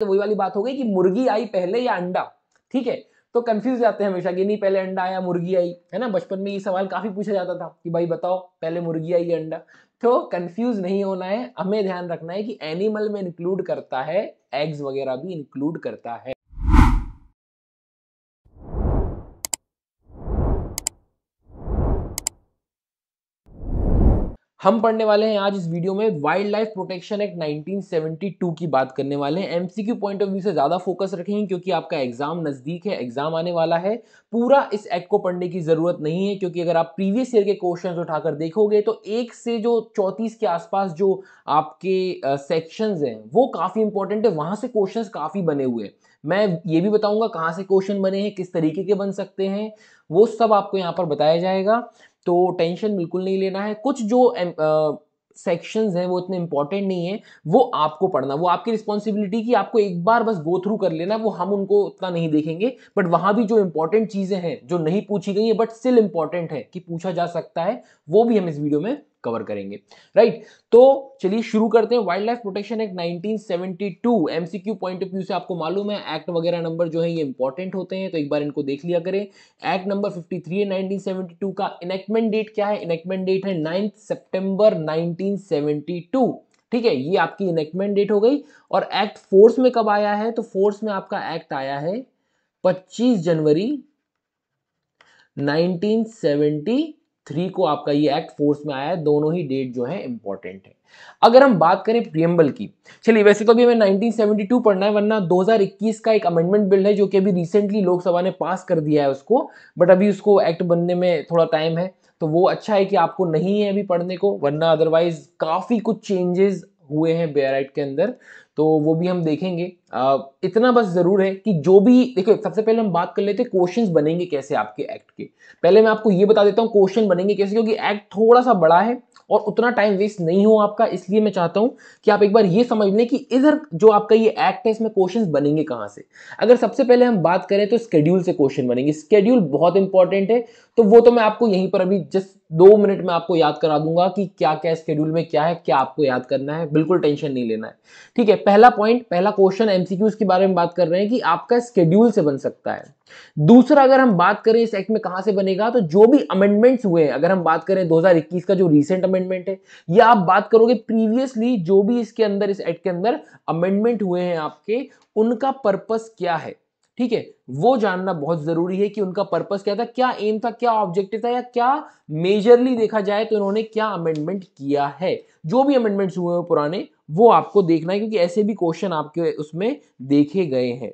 तो वही वाली बात हो गई कि मुर्गी आई पहले या अंडा ठीक है तो कंफ्यूज जाते हैं हमेशा कि नहीं पहले अंडा आया मुर्गी आई है ना बचपन में ये सवाल काफी पूछा जाता था कि भाई बताओ पहले मुर्गी आई या अंडा तो कंफ्यूज नहीं होना है हमें ध्यान रखना है कि एनिमल में इंक्लूड करता है एग्स वगैरह भी इंक्लूड करता है हम पढ़ने वाले हैं आज इस वीडियो में वाइल्ड लाइफ प्रोटेक्शन एक्ट 1972 की बात करने वाले हैं एमसीक्यू पॉइंट ऑफ व्यू से ज़्यादा फोकस रखेंगे क्योंकि आपका एग्जाम नज़दीक है एग्जाम आने वाला है पूरा इस एक्ट को पढ़ने की ज़रूरत नहीं है क्योंकि अगर आप प्रीवियस ईयर के क्वेश्चन उठाकर देखोगे तो एक से जो चौंतीस के आसपास जो आपके सेक्शन हैं वो काफ़ी इंपॉर्टेंट है वहां से क्वेश्चन काफ़ी बने हुए हैं मैं ये भी बताऊंगा कहाँ से क्वेश्चन बने हैं किस तरीके के बन सकते हैं वो सब आपको यहाँ पर बताया जाएगा तो टेंशन बिल्कुल नहीं लेना है कुछ जो सेक्शंस हैं वो इतने इंपॉर्टेंट नहीं है वो आपको पढ़ना वो आपकी रिस्पॉन्सिबिलिटी की आपको एक बार बस गो थ्रू कर लेना वो हम उनको उतना नहीं देखेंगे बट वहां भी जो इंपॉर्टेंट चीज़ें हैं जो नहीं पूछी गई है बट स्टिल इंपॉर्टेंट है कि पूछा जा सकता है वो भी हम इस वीडियो में कवर करेंगे राइट तो चलिए शुरू करते हैं wild life protection act 1972 seventy MCQ point of view से आपको मालूम है एक्ट वगैरह नंबर जो है ये इंपॉर्टेंट होते हैं तो एक बार इनको देख लिया करें एक्ट नंबर 53 है 1972 का इनेक्टमेंट डेट क्या है इनेक्टमेंट डेट है नाइन्थ सेप्टेम्बर नाइनटीन ठीक है ये आपकी इनेक्टमेंट डेट हो गई और एक्ट फोर्स में कब आया है तो फोर्स में आपका एक्ट आया है 25 जनवरी 1972 थ्री को आपका ये एक्ट फोर्स में आया है दोनों ही डेट जो है इंपॉर्टेंट है अगर हम बात करें प्रियम्बल की चलिए वैसे तो अभी हमें 1972 पढ़ना है वरना 2021 का एक अमेंडमेंट बिल है जो कि अभी रिसेंटली लोकसभा ने पास कर दिया है उसको बट अभी उसको एक्ट बनने में थोड़ा टाइम है तो वो अच्छा है कि आपको नहीं है अभी पढ़ने को वरना अदरवाइज काफ़ी कुछ चेंजेस हुए हैं बेराइट के अंदर तो वो भी हम देखेंगे आ, इतना बस ज़रूर है कि जो भी देखो सबसे पहले हम बात कर लेते हैं क्वेश्चन बनेंगे कैसे आपके एक्ट के पहले मैं आपको ये बता देता हूँ क्वेश्चन बनेंगे कैसे क्योंकि एक्ट थोड़ा सा बड़ा है और उतना टाइम वेस्ट नहीं हो आपका इसलिए मैं चाहता हूँ कि आप एक बार ये समझ लें कि इधर जो आपका ये एक्ट है इसमें क्वेश्चन बनेंगे कहाँ से अगर सबसे पहले हम बात करें तो स्केड्यूल से क्वेश्चन बनेंगे स्केड्यूल बहुत इंपॉर्टेंट है तो वो तो मैं आपको यहीं पर अभी जस्ट दो मिनट में आपको याद करा दूंगा कि क्या क्या स्केड्यूल में क्या है क्या आपको याद करना है बिल्कुल टेंशन नहीं लेना है ठीक है पहला पॉइंट पहला क्वेश्चन एमसीक्यूज के बारे में बात कर रहे हैं कि आपका स्केड्यूल से बन सकता है दूसरा अगर हम बात करें इस एक्ट में कहां से बनेगा तो जो भी अमेंडमेंट्स हुए हैं अगर हम बात करें दो का जो रिसेंट अमेंडमेंट है या आप बात करोगे प्रीवियसली जो भी इसके अंदर इस एक्ट के अंदर अमेंडमेंट हुए हैं आपके उनका पर्पज क्या है ठीक है वो जानना बहुत जरूरी है कि उनका पर्पस क्या था क्या एम था क्या ऑब्जेक्टिव था या क्या मेजरली देखा जाए तो इन्होंने क्या अमेंडमेंट किया है जो भी अमेंडमेंट हुए हैं पुराने वो आपको देखना है क्योंकि ऐसे भी क्वेश्चन आपके उसमें देखे गए हैं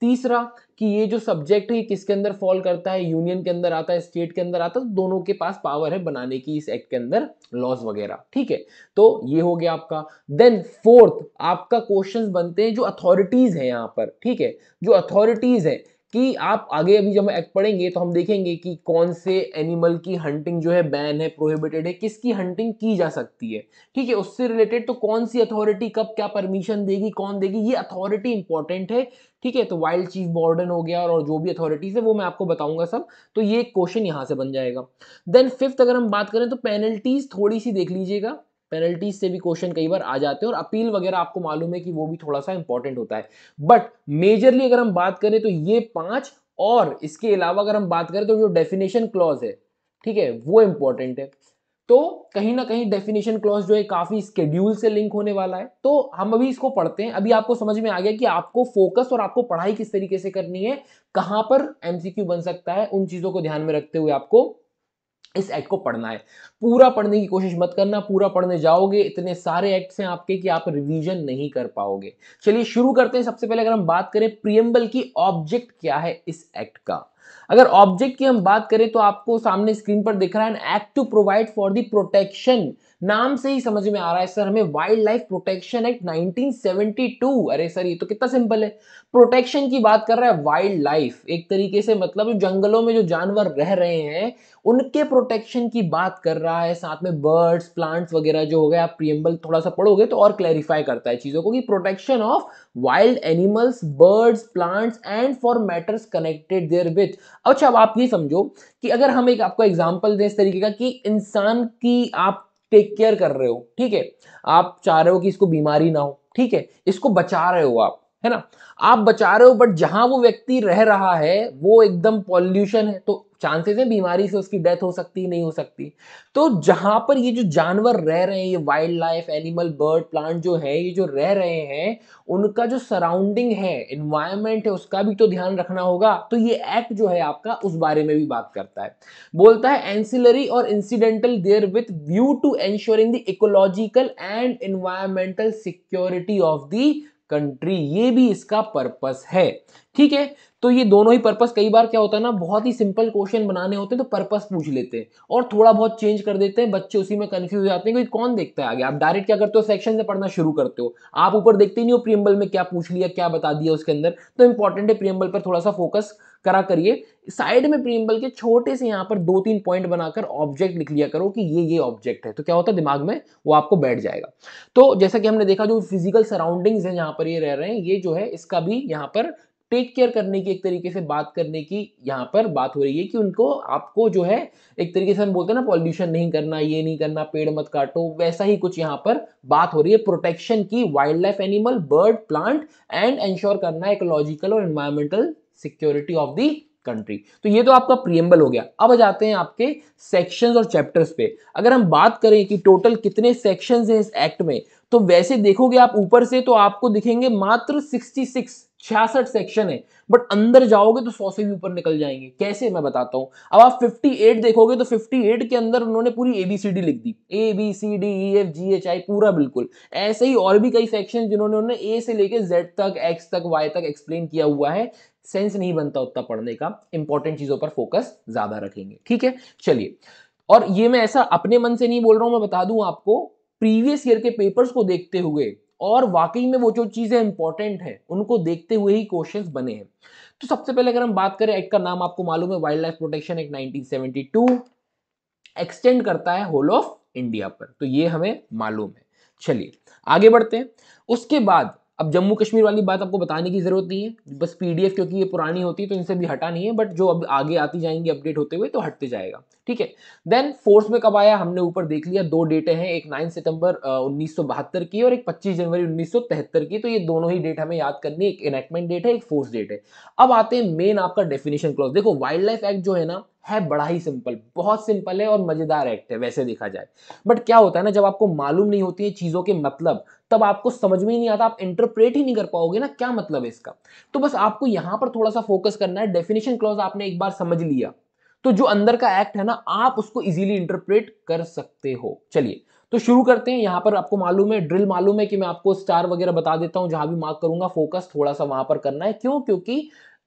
तीसरा कि ये जो सब्जेक्ट है किसके अंदर फॉल करता है यूनियन के अंदर आता है स्टेट के अंदर आता है तो दोनों के पास पावर है बनाने की इस एक्ट के अंदर लॉज वगैरह ठीक है तो ये हो गया आपका देन फोर्थ आपका क्वेश्चंस बनते हैं जो अथॉरिटीज है यहाँ पर ठीक है जो अथॉरिटीज है कि आप आगे अभी जब हम एक्ट पढ़ेंगे तो हम देखेंगे कि कौन से एनिमल की हंटिंग जो है बैन है प्रोहिबिटेड है किसकी हंटिंग की जा सकती है ठीक है उससे रिलेटेड तो कौन सी अथॉरिटी कब क्या परमिशन देगी कौन देगी ये अथॉरिटी इंपॉर्टेंट है ठीक है तो वाइल्ड चीफ बॉर्डन हो गया और जो भी अथॉरिटीज है वो मैं आपको बताऊंगा सब तो ये क्वेश्चन यहाँ से बन जाएगा देन फिफ्थ अगर हम बात करें तो पेनल्टीज थोड़ी सी देख लीजिएगा पेनल्टीज से भी क्वेश्चन कई बार आ जाते हैं और अपील वगैरह आपको मालूम है कि वो भी थोड़ा सा इंपॉर्टेंट होता है बट मेजरली अगर हम बात करें तो ये पांच और इसके अलावा अगर हम बात करें तो जो डेफिनेशन क्लॉज है ठीक है वो इंपॉर्टेंट है तो कहीं ना कहीं डेफिनेशन क्लॉज जो है काफी स्केड्यूल से लिंक होने वाला है तो हम अभी इसको पढ़ते हैं अभी आपको समझ में आ गया कि आपको फोकस और आपको पढ़ाई किस तरीके से करनी है कहां पर एमसीक्यू बन सकता है उन चीजों को ध्यान में रखते हुए आपको इस एक्ट को पढ़ना है पूरा पढ़ने की कोशिश मत करना पूरा पढ़ने जाओगे इतने सारे एक्ट्स हैं आपके कि आप रिवीजन नहीं कर पाओगे चलिए शुरू करते हैं सबसे पहले अगर हम बात करें प्रियम्बल की ऑब्जेक्ट क्या है इस एक्ट का अगर ऑब्जेक्ट की हम बात करें तो आपको सामने स्क्रीन पर दिख रहा है act to provide for the protection नाम से ही समझ में आ रहा है सर हमें वाइल्ड लाइफ प्रोटेक्शन एक्ट 1972 अरे सर ये तो कितना सिंपल है प्रोटेक्शन की बात कर रहा है वाइल्ड लाइफ एक तरीके से मतलब जो जंगलों में जो जानवर रह रहे हैं उनके प्रोटेक्शन की बात कर रहा है साथ में बर्ड्स प्लांट्स वगैरह जो हो गया आप प्रियम्बल थोड़ा सा पढ़ोगे तो और क्लैरिफाई करता है चीज़ों को कि protection of wild animals birds plants and for matters connected therewith अच्छा अब आप ये समझो कि अगर हम एक आपको एग्जाम्पल दें इस तरीके का कि इंसान की आप टेक केयर कर रहे हो ठीक है आप चाह रहे हो कि इसको बीमारी ना हो ठीक है इसको बचा रहे हो आप है ना आप बचा रहे हो बट जहां वो व्यक्ति रह रहा है वो एकदम पॉल्यूशन है तो चांसेस है बीमारी से उसकी डेथ हो सकती नहीं हो सकती तो जहां पर ये जो जानवर रह रहे हैं ये wild life animal bird plant जो है ये जो रह रहे हैं उनका जो सराउंडिंग है इन्वायरमेंट है उसका भी तो ध्यान रखना होगा तो ये एक्ट जो है आपका उस बारे में भी बात करता है बोलता है एंसिलरी और incidental therewith view to ensuring the ecological and environmental security of the country ये भी इसका पर्पस है ठीक है तो ये दोनों ही पर्पस कई बार क्या होता है ना बहुत ही सिंपल क्वेश्चन बनाने होते हैं तो पर्पस पूछ लेते हैं और थोड़ा बहुत चेंज कर देते हैं बच्चे उसी में कंफ्यूज हो जाते हैं कि कौन देखता है आगे आप डायरेक्ट क्या करते हो सेक्शन से पढ़ना शुरू करते हो आप ऊपर देखते ही नहीं हो प्रियम्बल में क्या पूछ लिया क्या बता दिया उसके अंदर तो इंपॉर्टेंट है प्रियम्बल पर थोड़ा सा फोकस करा करिए साइड में प्रियम्बल के छोटे से यहाँ पर दो तीन पॉइंट बनाकर ऑब्जेक्ट लिख लिया करो कि ये ये ऑब्जेक्ट है तो क्या होता है दिमाग में वो आपको बैठ जाएगा तो जैसा कि हमने देखा जो फिजिकल सराउंडिंग्स हैं जहाँ पर ये रह रहे हैं ये जो है इसका भी यहाँ पर टेक केयर करने की एक तरीके से बात करने की यहाँ पर बात हो रही है कि उनको आपको जो है एक तरीके से हम बोलते हैं ना पॉल्यूशन नहीं करना ये नहीं करना पेड़ मत काटो वैसा ही कुछ यहाँ पर बात हो रही है प्रोटेक्शन की wild life animal bird plant and ensure करना इकोलॉजिकल और environmental security of the country तो ये तो आपका प्रियम्बल हो गया अब आ जाते हैं आपके सेक्शंस और चैप्टर्स पे अगर हम बात करें कि टोटल कितने सेक्शंस हैं इस एक्ट में तो वैसे देखोगे आप ऊपर से तो आपको दिखेंगे मात्र 66 छियासठ सेक्शन है बट अंदर जाओगे तो सौ से भी ऊपर निकल जाएंगे कैसे मैं बताता हूँ अब आप 58 देखोगे तो 58 के अंदर उन्होंने पूरी एबीसीडी लिख दी A B C D E F G H I पूरा बिल्कुल ऐसे ही और भी कई सेक्शन जिन्होंने उन्होंने ए से लेके जेड तक एक्स तक वाई तक एक्सप्लेन किया हुआ है सेंस नहीं बनता उतना पढ़ने का इंपॉर्टेंट चीजों पर फोकस ज्यादा रखेंगे ठीक है चलिए और ये मैं ऐसा अपने मन से नहीं बोल रहा हूं मैं बता दूं आपको प्रीवियस ईयर के पेपर्स को देखते हुए और वाकई में वो जो चीज़ें इंपॉर्टेंट हैं उनको देखते हुए ही क्वेश्चंस बने हैं तो सबसे पहले अगर हम बात करें एक्ट का नाम आपको मालूम है wild life protection act nineteen extend करता है होल ऑफ इंडिया पर तो ये हमें मालूम है चलिए आगे बढ़ते हैं उसके बाद अब जम्मू कश्मीर वाली बात आपको बताने की ज़रूरत नहीं है बस पीडीएफ क्योंकि ये पुरानी होती है तो इनसे भी हटा नहीं है बट जो अब आगे आती जाएंगी अपडेट होते हुए तो हटते जाएगा ठीक है देन फोर्स में कब आया हमने ऊपर देख लिया दो डेटें हैं एक नाइन सितंबर उन्नीस की और एक पच्चीस जनवरी उन्नीस की तो ये दोनों ही डेट हमें याद करनी है एक इनेक्टमेंट डेट है एक फोर्स डेट है अब आते हैं मेन आपका डेफिनेशन क्लॉज देखो वाइल्ड लाइफ एक्ट जो है ना है बड़ा ही सिंपल बहुत सिंपल है और मज़ेदार एक्ट है वैसे देखा जाए बट क्या होता है ना जब आपको मालूम नहीं होती है चीज़ों के मतलब तब आपको समझ में ही नहीं आता आप इंटरप्रेट ही नहीं कर पाओगे ना क्या मतलब है इसका तो बस आपको यहां पर थोड़ा सा फोकस करना है डेफिनेशन क्लॉज आपने एक बार समझ लिया तो जो अंदर का एक्ट है ना आप उसको इजीली इंटरप्रेट कर सकते हो चलिए तो शुरू करते हैं यहां पर आपको मालूम है ड्रिल मालूम है कि मैं आपको स्टार वगैरह बता देता हूं जहां भी मार्क करूंगा फोकस थोड़ा सा वहां पर करना है क्यों क्योंकि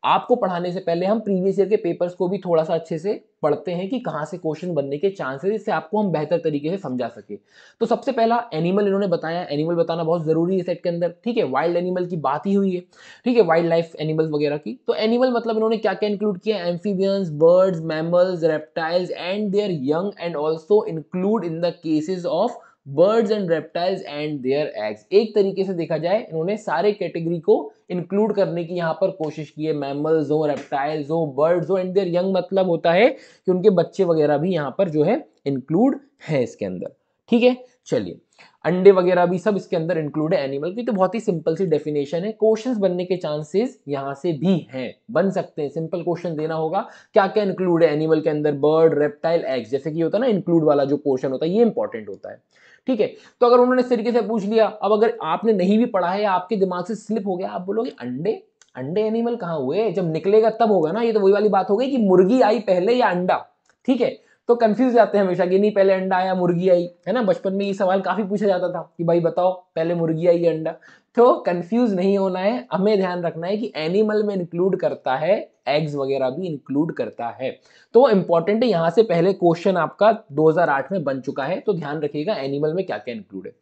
आपको पढ़ाने से पहले हम प्रीवियस ईयर के पेपर्स को भी थोड़ा सा अच्छे से पढ़ते हैं कि कहाँ से क्वेश्चन बनने के चांसेस इससे आपको हम बेहतर तरीके से समझा सके तो सबसे पहला एनिमल इन्होंने बताया एनिमल बताना बहुत ज़रूरी है सेट के अंदर ठीक है वाइल्ड एनिमल की बात ही हुई है ठीक है वाइल्ड लाइफ एनिमल्स वगैरह की तो एनिमल मतलब इन्होंने क्या क्या इंक्लूड किया amphibians birds mammals reptiles and their young and also include in the cases of birds and reptiles and their eggs एक तरीके से देखा जाए इन्होंने सारे कैटेगरी को इंक्लूड करने की यहाँ पर कोशिश की है मैमल्स हो रेप्टाइल्स हो बर्ड्स हो एंड देयर यंग मतलब होता है कि उनके बच्चे वगैरह भी यहाँ पर जो है इंक्लूड है इसके अंदर ठीक है चलिए अंडे वगैरह भी सब इसके अंदर इंक्लूड है एनिमल की तो बहुत ही सिंपल सी डेफिनेशन है क्वेश्चंस बनने के चांसेस यहाँ से भी हैं बन सकते हैं सिंपल क्वेश्चन देना होगा क्या क्या इंक्लूड है एनिमल के अंदर बर्ड रेप्टाइल एग्स जैसे कि होता है ना इंक्लूड वाला जो पोर्शन होता है ये इंपॉर्टेंट होता है ठीक है तो अगर उन्होंने इस तरीके से पूछ लिया अब अगर आपने नहीं भी पढ़ा है आपके दिमाग से स्लिप हो गया आप बोलोगे अंडे अंडे एनिमल कहाँ हुए जब निकलेगा तब होगा ना ये तो वही वाली बात हो गई कि मुर्गी आई पहले या अंडा ठीक है तो कंफ्यूज जाते हैं हमेशा कि नहीं पहले अंडा आया मुर्गी आई है ना बचपन में ये सवाल काफी पूछा जाता था कि भाई बताओ पहले मुर्गी आई या अंडा तो कंफ्यूज नहीं होना है हमें ध्यान रखना है कि एनिमल में इंक्लूड करता है एग्स वगैरह भी इंक्लूड करता है तो इंपॉर्टेंट है यहां से पहले क्वेश्चन आपका 2008 में बन चुका है तो ध्यान रखिएगा एनिमल में क्या क्या इंक्लूड है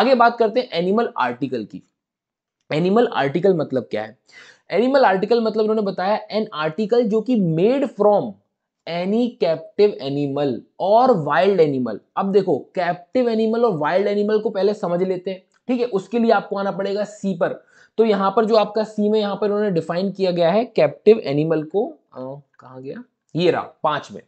आगे बात करते हैं एनिमल आर्टिकल की एनिमल आर्टिकल मतलब क्या है एनिमल आर्टिकल मतलब उन्होंने बताया एन आर्टिकल जो कि made from any captive animal और वाइल्ड एनिमल अब देखो कैप्टिव एनिमल और वाइल्ड एनिमल को पहले समझ लेते हैं ठीक है उसके लिए आपको आना पड़ेगा सी पर तो यहाँ पर जो आपका सी में यहाँ पर उन्होंने डिफाइन किया गया है कैप्टिव एनिमल को कहा गया ये रहा पांच में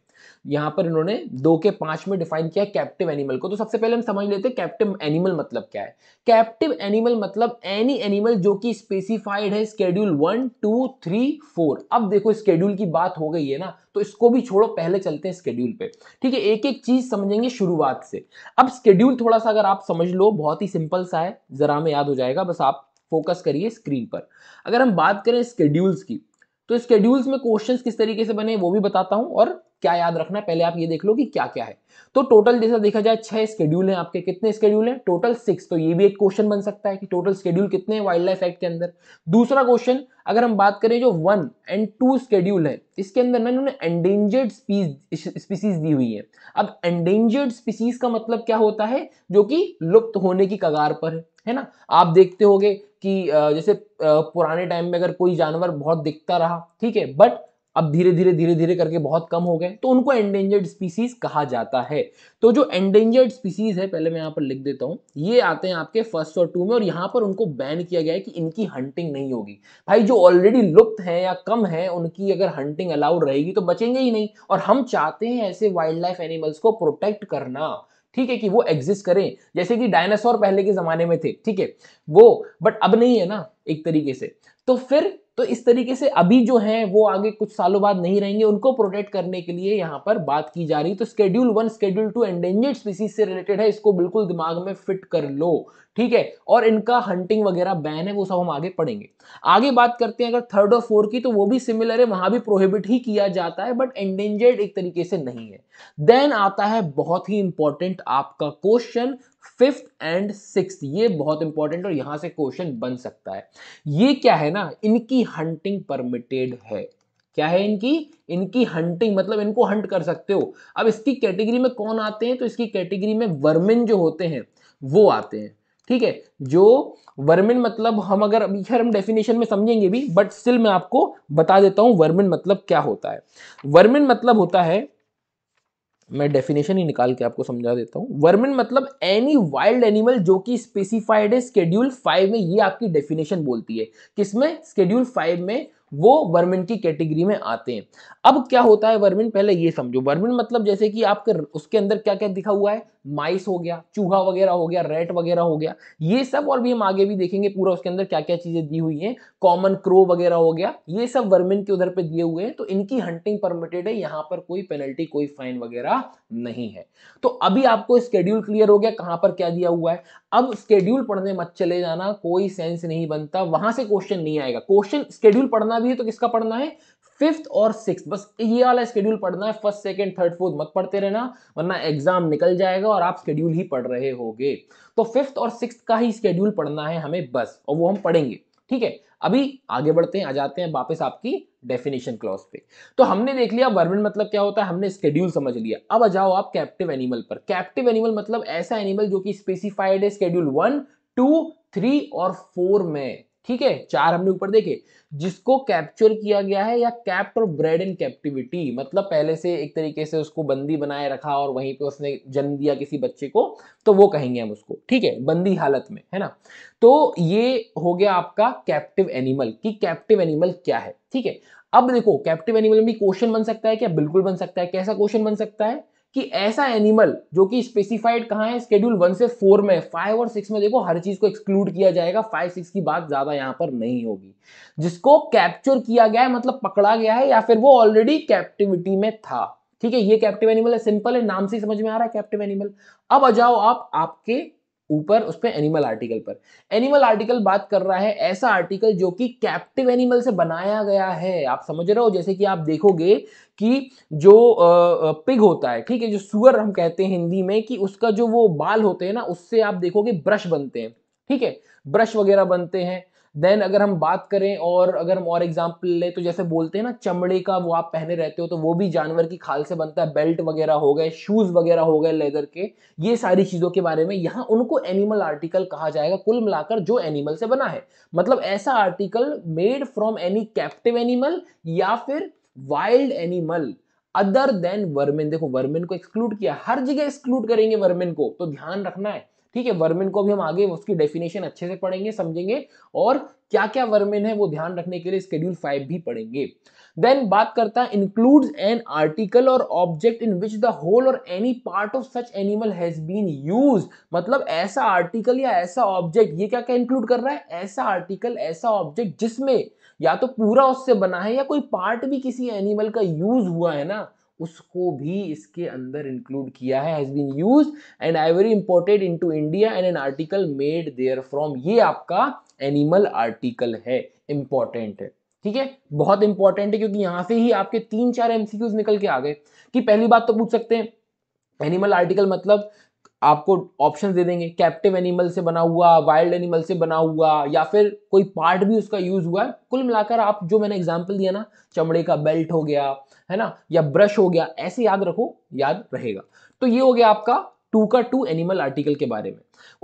यहाँ पर इन्होंने दो के पांच में डिफाइन किया कैप्टिव एनिमल को तो सबसे पहले हम समझ लेते हैं कैप्टिव एनिमल मतलब क्या है कैप्टिव एनिमल मतलब एनी एनिमल जो कि स्पेसिफाइड है schedule one two three four अब देखो स्केड्यूल की बात हो गई है ना तो इसको भी छोड़ो पहले चलते हैं स्केड्यूल पे ठीक है एक एक चीज समझेंगे शुरुआत से अब स्केड्यूल थोड़ा सा अगर आप समझ लो बहुत ही सिंपल सा है जरा में याद हो जाएगा बस आप फोकस करिए स्क्रीन पर अगर हम बात करें स्केड्यूल्स की तो स्केड्यूल्स में क्वेश्चन किस तरीके से बने वो भी बताता हूँ और क्या याद रखना है पहले आप ये देख लो कि क्या क्या है तो टोटल जैसा देखा जाए छह स्केड्यूल हैं आपके कितने स्केड्यूल हैं टोटल सिक्स तो ये भी एक क्वेश्चन बन सकता है कि टोटल स्केड्यूल कितने हैं वाइल्ड लाइफ एक्ट के अंदर दूसरा क्वेश्चन अगर हम बात करें जो वन एंड टू स्केड्यूल है इसके अंदर ना इन्होंने एंडेंजर्ड स्पीसीज दी हुई है अब एंडेंजर्ड स्पीसीज का मतलब क्या होता है जो कि लुप्त होने की कगार पर है है ना आप देखते होंगे कि जैसे पुराने टाइम में अगर कोई जानवर बहुत दिखता रहा ठीक है बट अब धीरे धीरे धीरे धीरे करके बहुत कम हो गए तो उनको एंडेंजर्ड स्पीसीज कहा जाता है तो जो एंडेंजर्ड स्पीसीज है पहले मैं यहाँ पर लिख देता हूँ ये आते हैं आपके फर्स्ट और टू में और यहाँ पर उनको बैन किया गया है कि इनकी हंटिंग नहीं होगी भाई जो ऑलरेडी लुप्त हैं या कम हैं उनकी अगर हंटिंग अलाउड रहेगी तो बचेंगे ही नहीं और हम चाहते हैं ऐसे वाइल्ड लाइफ एनिमल्स को प्रोटेक्ट करना ठीक है कि वो एग्जिस्ट करें जैसे कि डायनासोर पहले के जमाने में थे ठीक है वो बट अब नहीं है ना एक तरीके से तो फिर तो इस तरीके से अभी जो है वो आगे कुछ सालों बाद नहीं रहेंगे उनको प्रोटेक्ट करने के लिए यहां पर बात की जा रही तो schedule one schedule two endangered species से रिलेटेड है इसको बिल्कुल दिमाग में फिट कर लो ठीक है और इनका हंटिंग वगैरह बैन है वो सब हम आगे पढ़ेंगे आगे बात करते हैं अगर थर्ड और फोर्थ की तो वो भी सिमिलर है वहां भी प्रोहिबिट ही किया जाता है बट एंडेंजर्ड एक तरीके से नहीं है देन आता है बहुत ही इंपॉर्टेंट आपका क्वेश्चन फिफ्थ एंड सिक्स ये बहुत इंपॉर्टेंट और यहां से क्वेश्चन बन सकता है ये क्या है ना इनकी हंटिंग परमिटेड है क्या है इनकी इनकी हंटिंग मतलब इनको हंट कर सकते हो अब इसकी कैटेगरी में कौन आते हैं तो इसकी कैटेगरी में वर्मिन जो होते हैं वो आते हैं ठीक है जो वर्मिन मतलब हम अगर अभी हम डेफिनेशन में समझेंगे भी बट स्टिल मैं आपको बता देता हूं वर्मिन मतलब क्या होता है वर्मिन मतलब होता है मैं डेफिनेशन ही निकाल के आपको समझा देता हूँ वर्मिन मतलब एनी वाइल्ड एनिमल जो कि स्पेसिफाइड है स्केड्यूल फाइव में ये आपकी डेफिनेशन बोलती है किसमें स्केड्यूल फाइव में वो वर्मिन की कैटेगरी में आते हैं अब क्या होता है वर्मिन पहले ये समझो वर्मिन मतलब जैसे कि आपके उसके अंदर क्या क्या दिखा हुआ है माइस हो गया चूहा वगैरह हो गया रेट वगैरह हो गया ये सब और भी हम आगे भी देखेंगे पूरा उसके अंदर क्या क्या चीजें दी हुई हैं कॉमन क्रो वगैरह हो गया ये सब वर्मिन के उधर पे दिए हुए हैं तो इनकी हंटिंग परमिटेड है यहाँ पर कोई पेनल्टी कोई फाइन वगैरह नहीं है तो अभी आपको स्केड्यूल क्लियर हो गया कहां पर क्या दिया हुआ है अब स्केड्यूल पढ़ने मत चले जाना कोई सेंस नहीं बनता वहां से क्वेश्चन नहीं आएगा क्वेश्चन स्केड्यूल पढ़ना भी है तो किसका पढ़ना है फिफ्थ और सिक्स बस ये वाला स्केड्यूल पढ़ना है फर्स्ट सेकंड थर्ड फोर्थ मत पढ़ते रहना वरना एग्जाम निकल जाएगा और आप स्केड्यूल ही पढ़ रहे होगे तो फिफ्थ और सिक्स का ही स्केड्यूल पढ़ना है हमें बस और वो हम पढ़ेंगे ठीक है अभी आगे बढ़ते हैं आ जाते हैं वापस आपकी डेफिनेशन क्लॉज पे तो हमने देख लिया वर्मिन मतलब क्या होता है हमने स्केड्यूल समझ लिया अब आ जाओ आप कैप्टिव एनिमल पर कैप्टिव एनिमल मतलब ऐसा एनिमल जो कि स्पेसिफाइड है स्केड्यूल वन टू थ्री और फोर में ठीक है चार हमने ऊपर देखे जिसको कैप्चर किया गया है या कैप्ट और ब्रेड इन कैप्टिविटी मतलब पहले से एक तरीके से उसको बंदी बनाए रखा और वहीं पे उसने जन्म दिया किसी बच्चे को तो वो कहेंगे हम उसको ठीक है बंदी हालत में है ना तो ये हो गया आपका कैप्टिव एनिमल कि कैप्टिव एनिमल क्या है ठीक है अब देखो कैप्टिव एनिमल में भी क्वेश्चन बन सकता है क्या बिल्कुल बन सकता है कैसा क्वेश्चन बन सकता है कि ऐसा एनिमल जो कि स्पेसिफाइड कहाँ है स्केड्यूल वन से फोर में फाइव और सिक्स में देखो हर चीज को एक्सक्लूड किया जाएगा फाइव सिक्स की बात ज्यादा यहां पर नहीं होगी जिसको कैप्चर किया गया है मतलब पकड़ा गया है या फिर वो ऑलरेडी कैप्टिविटी में था ठीक है ये कैप्टिव एनिमल है सिंपल है नाम से समझ में आ रहा है कैप्टिव एनिमल अब आ जाओ आप आपके ऊपर उस पर एनिमल आर्टिकल पर एनिमल आर्टिकल बात कर रहा है ऐसा आर्टिकल जो कि कैप्टिव एनिमल से बनाया गया है आप समझ रहे हो जैसे कि आप देखोगे कि जो पिग होता है ठीक है जो सुअर हम कहते हैं हिंदी में कि उसका जो वो बाल होते हैं ना उससे आप देखोगे ब्रश बनते हैं ठीक है ब्रश वगैरह बनते हैं देन अगर हम बात करें और अगर हम और एग्जाम्पल लें तो जैसे बोलते हैं ना चमड़े का वो आप पहने रहते हो तो वो भी जानवर की खाल से बनता है बेल्ट वगैरह हो गए शूज़ वगैरह हो गए लेदर के ये सारी चीज़ों के बारे में यहाँ उनको एनिमल आर्टिकल कहा जाएगा कुल मिलाकर जो एनिमल से बना है मतलब ऐसा article made from any captive animal या फिर wild animal other than vermin देखो वर्मिन को एक्सक्लूड किया हर जगह एक्सक्लूड करेंगे वर्मिन को तो ध्यान रखना है ठीक है वर्मिन को भी हम आगे उसकी डेफिनेशन अच्छे से पढ़ेंगे समझेंगे और क्या क्या वर्मिन है वो ध्यान रखने के लिए स्केड्यूल फाइव भी पढ़ेंगे देन बात करता है include an article or object in which the whole or any part of such animal has been use मतलब ऐसा आर्टिकल या ऐसा ऑब्जेक्ट ये क्या क्या इंक्लूड कर रहा है ऐसा आर्टिकल ऐसा ऑब्जेक्ट जिसमें या तो पूरा उससे बना है या कोई पार्ट भी किसी एनिमल का यूज हुआ है ना उसको भी इसके अंदर इंक्लूड किया है has been use and ivory imported into India and an article made there from ये आपका एनिमल आर्टिकल है इंपॉर्टेंट है ठीक है बहुत इंपॉर्टेंट है क्योंकि यहां से ही आपके तीन चार एमसीक्यूज निकल के आ गए कि पहली बात तो पूछ सकते हैं एनिमल आर्टिकल मतलब आपको ऑप्शन दे देंगे कैप्टिव एनिमल से बना हुआ वाइल्ड एनिमल से बना हुआ या फिर कोई पार्ट भी उसका यूज हुआ है कुल मिलाकर आप जो मैंने एग्जाम्पल दिया ना चमड़े का बेल्ट हो गया है ना या ब्रश हो गया ऐसे याद रखो याद रहेगा तो ये हो गया आपका टू का टू एनिमल आर्टिकल के बारे में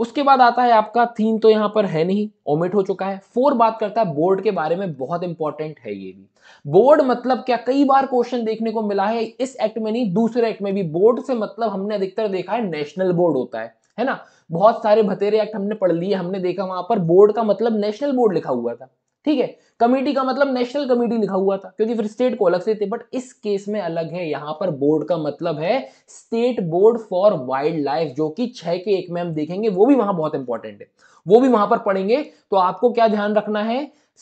उसके बाद आता है आपका थीम तो यहां पर है नहीं ओमिट हो चुका है फोर बात करता है बोर्ड के बारे में बहुत इंपॉर्टेंट है ये भी बोर्ड मतलब क्या कई बार क्वेश्चन देखने को मिला है इस एक्ट में नहीं दूसरे एक्ट में भी बोर्ड से मतलब हमने अधिकतर देखा है नेशनल बोर्ड होता है है ना बहुत सारे भतेरे एक्ट हमने पढ़ लिए हमने देखा वहां पर बोर्ड का मतलब नेशनल बोर्ड लिखा हुआ था ठीक है कमेटी का मतलब नेशनल कमेटी लिखा हुआ था क्योंकि फिर स्टेट को अलग से थे बट इस केस में अलग है यहां पर बोर्ड का मतलब है state board for wild life जो कि छह के एक में हम देखेंगे वो भी वहां बहुत इंपॉर्टेंट है वो भी वहां पर पढ़ेंगे तो आपको क्या ध्यान रखना है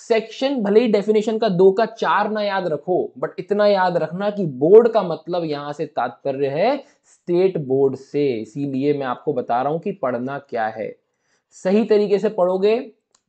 सेक्शन भले ही डेफिनेशन का दो का चार ना याद रखो बट इतना याद रखना कि बोर्ड का मतलब यहां से तात्पर्य है स्टेट बोर्ड से इसीलिए मैं आपको बता रहा हूं कि पढ़ना क्या है सही तरीके से पढ़ोगे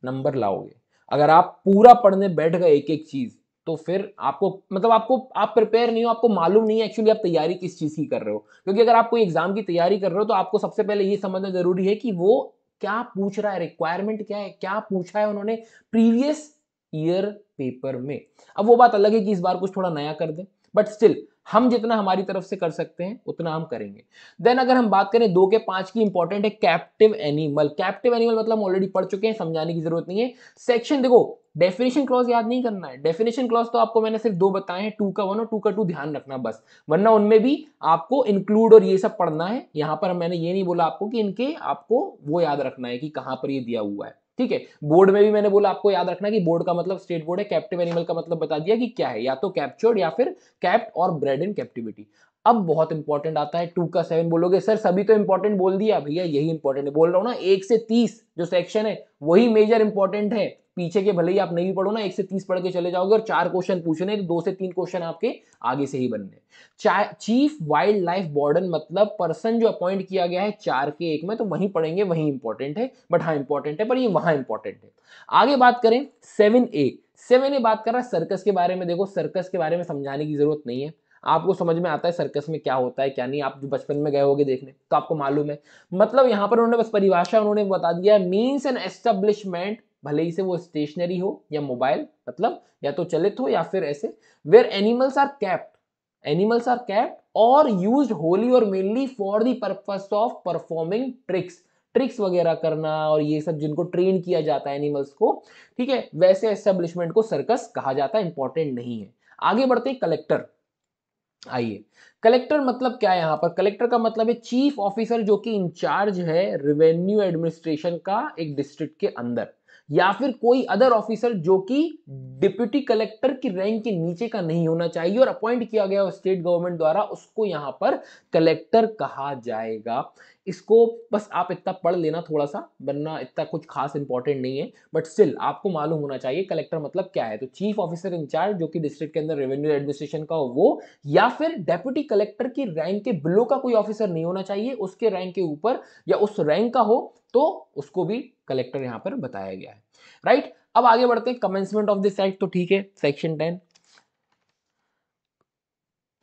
नंबर लाओगे अगर आप पूरा पढ़ने बैठ गए एक एक चीज तो फिर आपको मतलब आपको आप प्रिपेयर नहीं हो आपको मालूम नहीं है एक्चुअली आप तैयारी किस चीज़ की कर रहे हो क्योंकि अगर आप कोई एग्जाम की तैयारी कर रहे हो तो आपको सबसे पहले ये समझना जरूरी है कि वो क्या पूछ रहा है रिक्वायरमेंट क्या है क्या पूछा है उन्होंने प्रीवियस ईयर पेपर में अब वो बात अलग है कि इस बार कुछ थोड़ा नया कर दें बट स्टिल हम जितना हमारी तरफ से कर सकते हैं उतना हम करेंगे देन अगर हम बात करें दो के पांच की इंपॉर्टेंट है कैप्टिव एनिमल कैप्टिव एनिमल मतलब ऑलरेडी पढ़ चुके हैं समझाने की जरूरत नहीं है सेक्शन देखो डेफिनेशन क्लॉज याद नहीं करना है डेफिनेशन क्लॉज तो आपको मैंने सिर्फ दो बताए हैं टू का वन और टू का टू ध्यान रखना बस वरना उनमें भी आपको इंक्लूड और ये सब पढ़ना है यहाँ पर मैंने ये नहीं बोला आपको कि इनके आपको वो याद रखना है कि कहाँ पर ये दिया हुआ है ठीक है बोर्ड में भी मैंने बोला आपको याद रखना कि बोर्ड का मतलब स्टेट बोर्ड है कैप्टिव एनिमल का मतलब बता दिया कि क्या है या तो कैप्चर्ड या फिर कैप्ट और ब्रेड इन कैप्टिविटी अब बहुत इंपॉर्टेंट आता है टू का सेवन बोलोगे सर सभी तो इंपॉर्टेंट बोल दिया भैया यही इंपॉर्टेंट है बोल रहा हूँ ना एक से तीस जो सेक्शन है वही मेजर इंपॉर्टेंट है पीछे के भले ही आप नहीं पढ़ो ना एक से तीस पढ़ के चले जाओगे और चार क्वेश्चन पूछने तो दो से तीन क्वेश्चन आपके आगे से ही बनने चीफ वाइल्ड लाइफ बॉर्डन मतलब पर्सन जो अपॉइंट किया गया है चार के एक में तो वहीं पढ़ेंगे वहीं इंपॉर्टेंट है बट हाँ इंपॉर्टेंट है पर ये वहां इंपॉर्टेंट है आगे बात करें सेवन ए सेवन ए बात कर रहा है सर्कस के बारे में देखो सर्कस के बारे में समझाने की जरूरत नहीं है आपको समझ में आता है सर्कस में क्या होता है क्या नहीं आप जो बचपन में गए होगे देखने तो आपको मालूम है मतलब यहाँ पर उन्होंने बस परिभाषा उन्होंने बता दिया मीन्स एन एस्टेब्लिशमेंट भले ही से वो स्टेशनरी हो या मोबाइल मतलब या तो चलित हो या फिर ऐसे where animals are kept animals are kept or use wholly or mainly for the purpose of performing tricks tricks वगैरह करना और ये सब जिनको ट्रेन किया जाता है एनिमल्स को ठीक है वैसे एस्टेब्लिशमेंट को सर्कस कहा जाता है इंपॉर्टेंट नहीं है आगे बढ़ते कलेक्टर आइए कलेक्टर मतलब क्या है यहाँ पर कलेक्टर का मतलब है चीफ ऑफिसर जो कि इंचार्ज है रेवेन्यू एडमिनिस्ट्रेशन का एक डिस्ट्रिक्ट के अंदर या फिर कोई अदर ऑफिसर जो कि डिप्यूटी कलेक्टर की रैंक के नीचे का नहीं होना चाहिए और अपॉइंट किया गया स्टेट गवर्नमेंट द्वारा उसको यहां पर कलेक्टर कहा जाएगा इसको बस आप इतना पढ़ लेना थोड़ा सा वरना इतना कुछ खास इंपॉर्टेंट नहीं है बट स्टिल आपको मालूम होना चाहिए कलेक्टर मतलब क्या है तो चीफ ऑफिसर इंचार्ज जो कि डिस्ट्रिक्ट के अंदर रेवेन्यू एडमिनिस्ट्रेशन का हो वो या फिर डेप्यूटी कलेक्टर की रैंक के बिलो का कोई ऑफिसर नहीं होना चाहिए उसके रैंक के ऊपर या उस रैंक का हो तो उसको भी कलेक्टर यहाँ पर बताया गया है राइट right? अब आगे बढ़ते हैं कमेंसमेंट ऑफ दिस एक्ट तो ठीक है सेक्शन टेन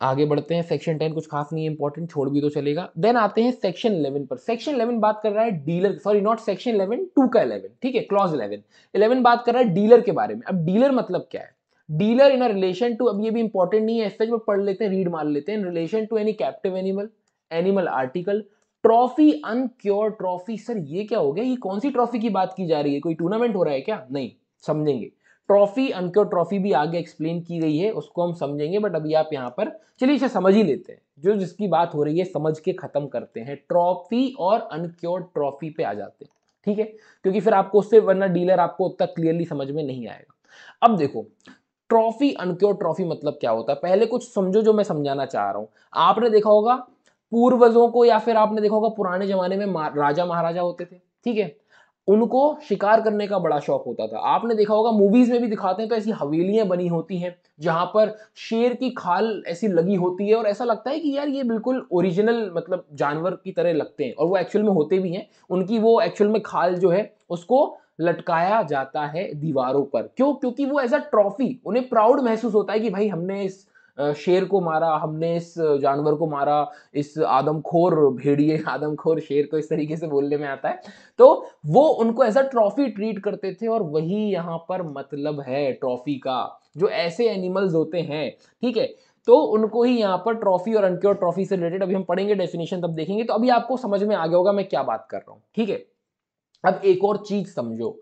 आगे बढ़ते हैं सेक्शन टेन कुछ खास नहीं है इंपॉर्टेंट छोड़ भी तो चलेगा देन आते हैं सेक्शन इलेवन पर सेक्शन इलेवन बात कर रहा है dealer sorry not section eleven two का इलेवन ठीक है क्लॉज इलेवन इलेवन बात कर रहा है डीलर के बारे में अब डीलर मतलब क्या है डीलर इन रिलेशन टू अब ये भी इंपॉर्टेंट नहीं है एस पर पढ़ लेते हैं रीड मार लेते हैं in relation to any captive animal animal article trophy uncured trophy sir ये क्या हो गया ये कौन सी ट्रॉफी की बात की जा रही है कोई टूर्नामेंट हो रहा है क्या नहीं समझेंगे ट्रॉफी अनक्योर ट्रॉफी भी आगे एक्सप्लेन की गई है उसको हम समझेंगे बट अभी आप यहाँ पर चलिए इसे समझ ही लेते हैं जो जिसकी बात हो रही है समझ के खत्म करते हैं ट्रॉफी और अनक्योर ट्रॉफी पे आ जाते हैं ठीक है क्योंकि फिर आपको उससे वरना डीलर आपको उतना क्लियरली समझ में नहीं आएगा अब देखो ट्रॉफी अनक्योर ट्रॉफी मतलब क्या होता है पहले कुछ समझो जो मैं समझाना चाह रहा हूं आपने देखा होगा पूर्वजों को या फिर आपने देखा होगा पुराने जमाने में राजा महाराजा होते थे ठीक है उनको शिकार करने का बड़ा शौक होता था आपने देखा होगा मूवीज में भी दिखाते हैं तो ऐसी हवेलियां बनी होती हैं जहां पर शेर की खाल ऐसी लगी होती है और ऐसा लगता है कि यार ये बिल्कुल ओरिजिनल मतलब जानवर की तरह लगते हैं और वो एक्चुअल में होते भी हैं उनकी वो एक्चुअल में खाल जो है उसको लटकाया जाता है दीवारों पर क्यों क्योंकि वो एज अ ट्रॉफी उन्हें प्राउड महसूस होता है कि भाई हमने इस शेर को मारा हमने इस जानवर को मारा इस आदमखोर भेड़िए आदमखोर शेर को इस तरीके से बोलने में आता है तो वो उनको एज अ ट्रॉफी ट्रीट करते थे और वही यहाँ पर मतलब है ट्रॉफी का जो ऐसे एनिमल्स होते हैं ठीक है तो उनको ही यहाँ पर ट्रॉफी और अनक्योर ट्रॉफी से रिलेटेड अभी हम पढ़ेंगे डेफिनेशन तब देखेंगे तो अभी आपको समझ में आ गया होगा मैं क्या बात कर रहा हूँ ठीक है अब एक और चीज समझो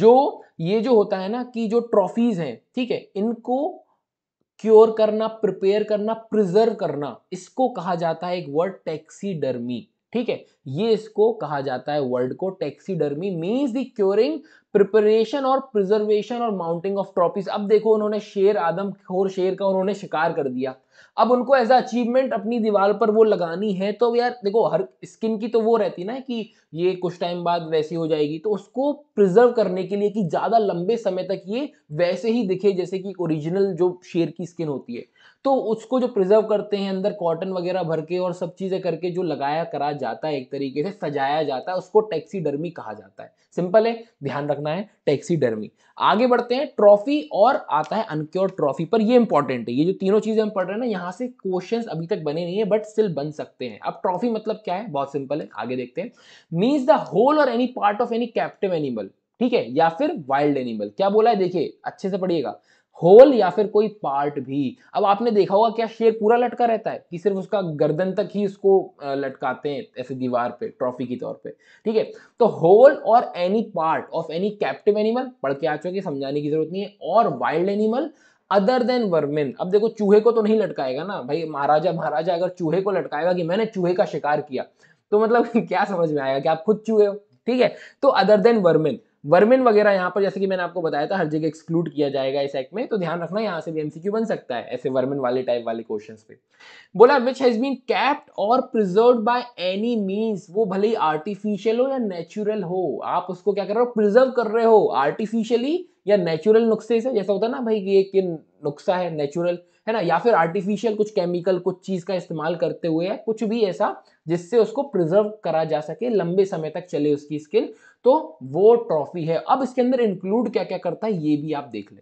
जो ये जो होता है ना कि जो ट्रॉफीज हैं ठीक है इनको क्योर करना प्रिपेयर करना प्रिजर्व करना इसको कहा जाता है एक वर्ड टैक्सीडर्मी ठीक है ये इसको कहा जाता है वर्ल्ड को taxidermy means the curing preparation or preservation or mounting of trophies अब देखो उन्होंने शेर आदम खोर शेर का उन्होंने शिकार कर दिया अब उनको एज अचीवमेंट अपनी दीवार पर वो लगानी है तो यार देखो हर स्किन की तो वो रहती ना कि ये कुछ टाइम बाद वैसी हो जाएगी तो उसको प्रिजर्व करने के लिए कि ज़्यादा लंबे समय तक ये वैसे ही दिखे जैसे कि ओरिजिनल जो शेर की स्किन होती है तो उसको जो प्रिजर्व करते हैं अंदर कॉटन वगैरह भर के और सब चीज़ें करके जो लगाया करा जाता है एक तरीके से सजाया जाता है उसको टैक्सीडर्मी कहा जाता है सिंपल है ध्यान रखना है टैक्सीडर्मी आगे बढ़ते हैं ट्रॉफी और आता है अनक्योर ट्रॉफी पर ये इंपॉर्टेंट है ये जो तीनों चीज़ें हम पढ़ रहे हैं ना यहाँ से क्वेश्चन अभी तक बने नहीं है बट स्टिल बन सकते हैं अब ट्रॉफी मतलब क्या है बहुत सिंपल है आगे देखते हैं means the whole or any part of any captive animal ठीक है या फिर वाइल्ड एनिमल क्या बोला है देखिए अच्छे से पढ़िएगा होल या फिर कोई पार्ट भी अब आपने देखा होगा क्या शेर पूरा लटका रहता है कि सिर्फ उसका गर्दन तक ही उसको लटकाते हैं ऐसे दीवार पे ट्रॉफी के तौर पे ठीक है तो whole or any part of any captive animal पढ़ के आ चुके समझाने की जरूरत नहीं है और wild animal other than vermin अब देखो चूहे को तो नहीं लटकाएगा ना भाई महाराजा महाराजा अगर चूहे को लटकाएगा कि मैंने चूहे का शिकार किया तो मतलब क्या समझ में आएगा कि आप खुद चूहे हो ठीक है तो अदर देन वर्मिन वर्मिन वगैरह यहाँ पर जैसे कि मैंने आपको बताया था हर जगह एक्सक्लूड किया जाएगा इस एक्ट में तो ध्यान रखना यहाँ से भी एमसीक्यू बन सकता है ऐसे वर्मिन वाले टाइप वाले क्वेश्चन पे बोला which has been capped or preserve by any means वो भले ही आर्टिफिशियल हो या नेचुरल हो आप उसको क्या कर रहे हो प्रिजर्व कर रहे हो आर्टिफिशियली या नेचुरल नुस्खे से जैसा होता है ना भाई ये कि नुस्खा है नेचुरल है ना या फिर आर्टिफिशियल कुछ केमिकल कुछ चीज़ का इस्तेमाल करते हुए या कुछ भी ऐसा जिससे उसको प्रिजर्व करा जा सके लंबे समय तक चले उसकी स्किल तो वो ट्रॉफी है अब इसके अंदर इंक्लूड क्या क्या करता है ये भी आप देख ले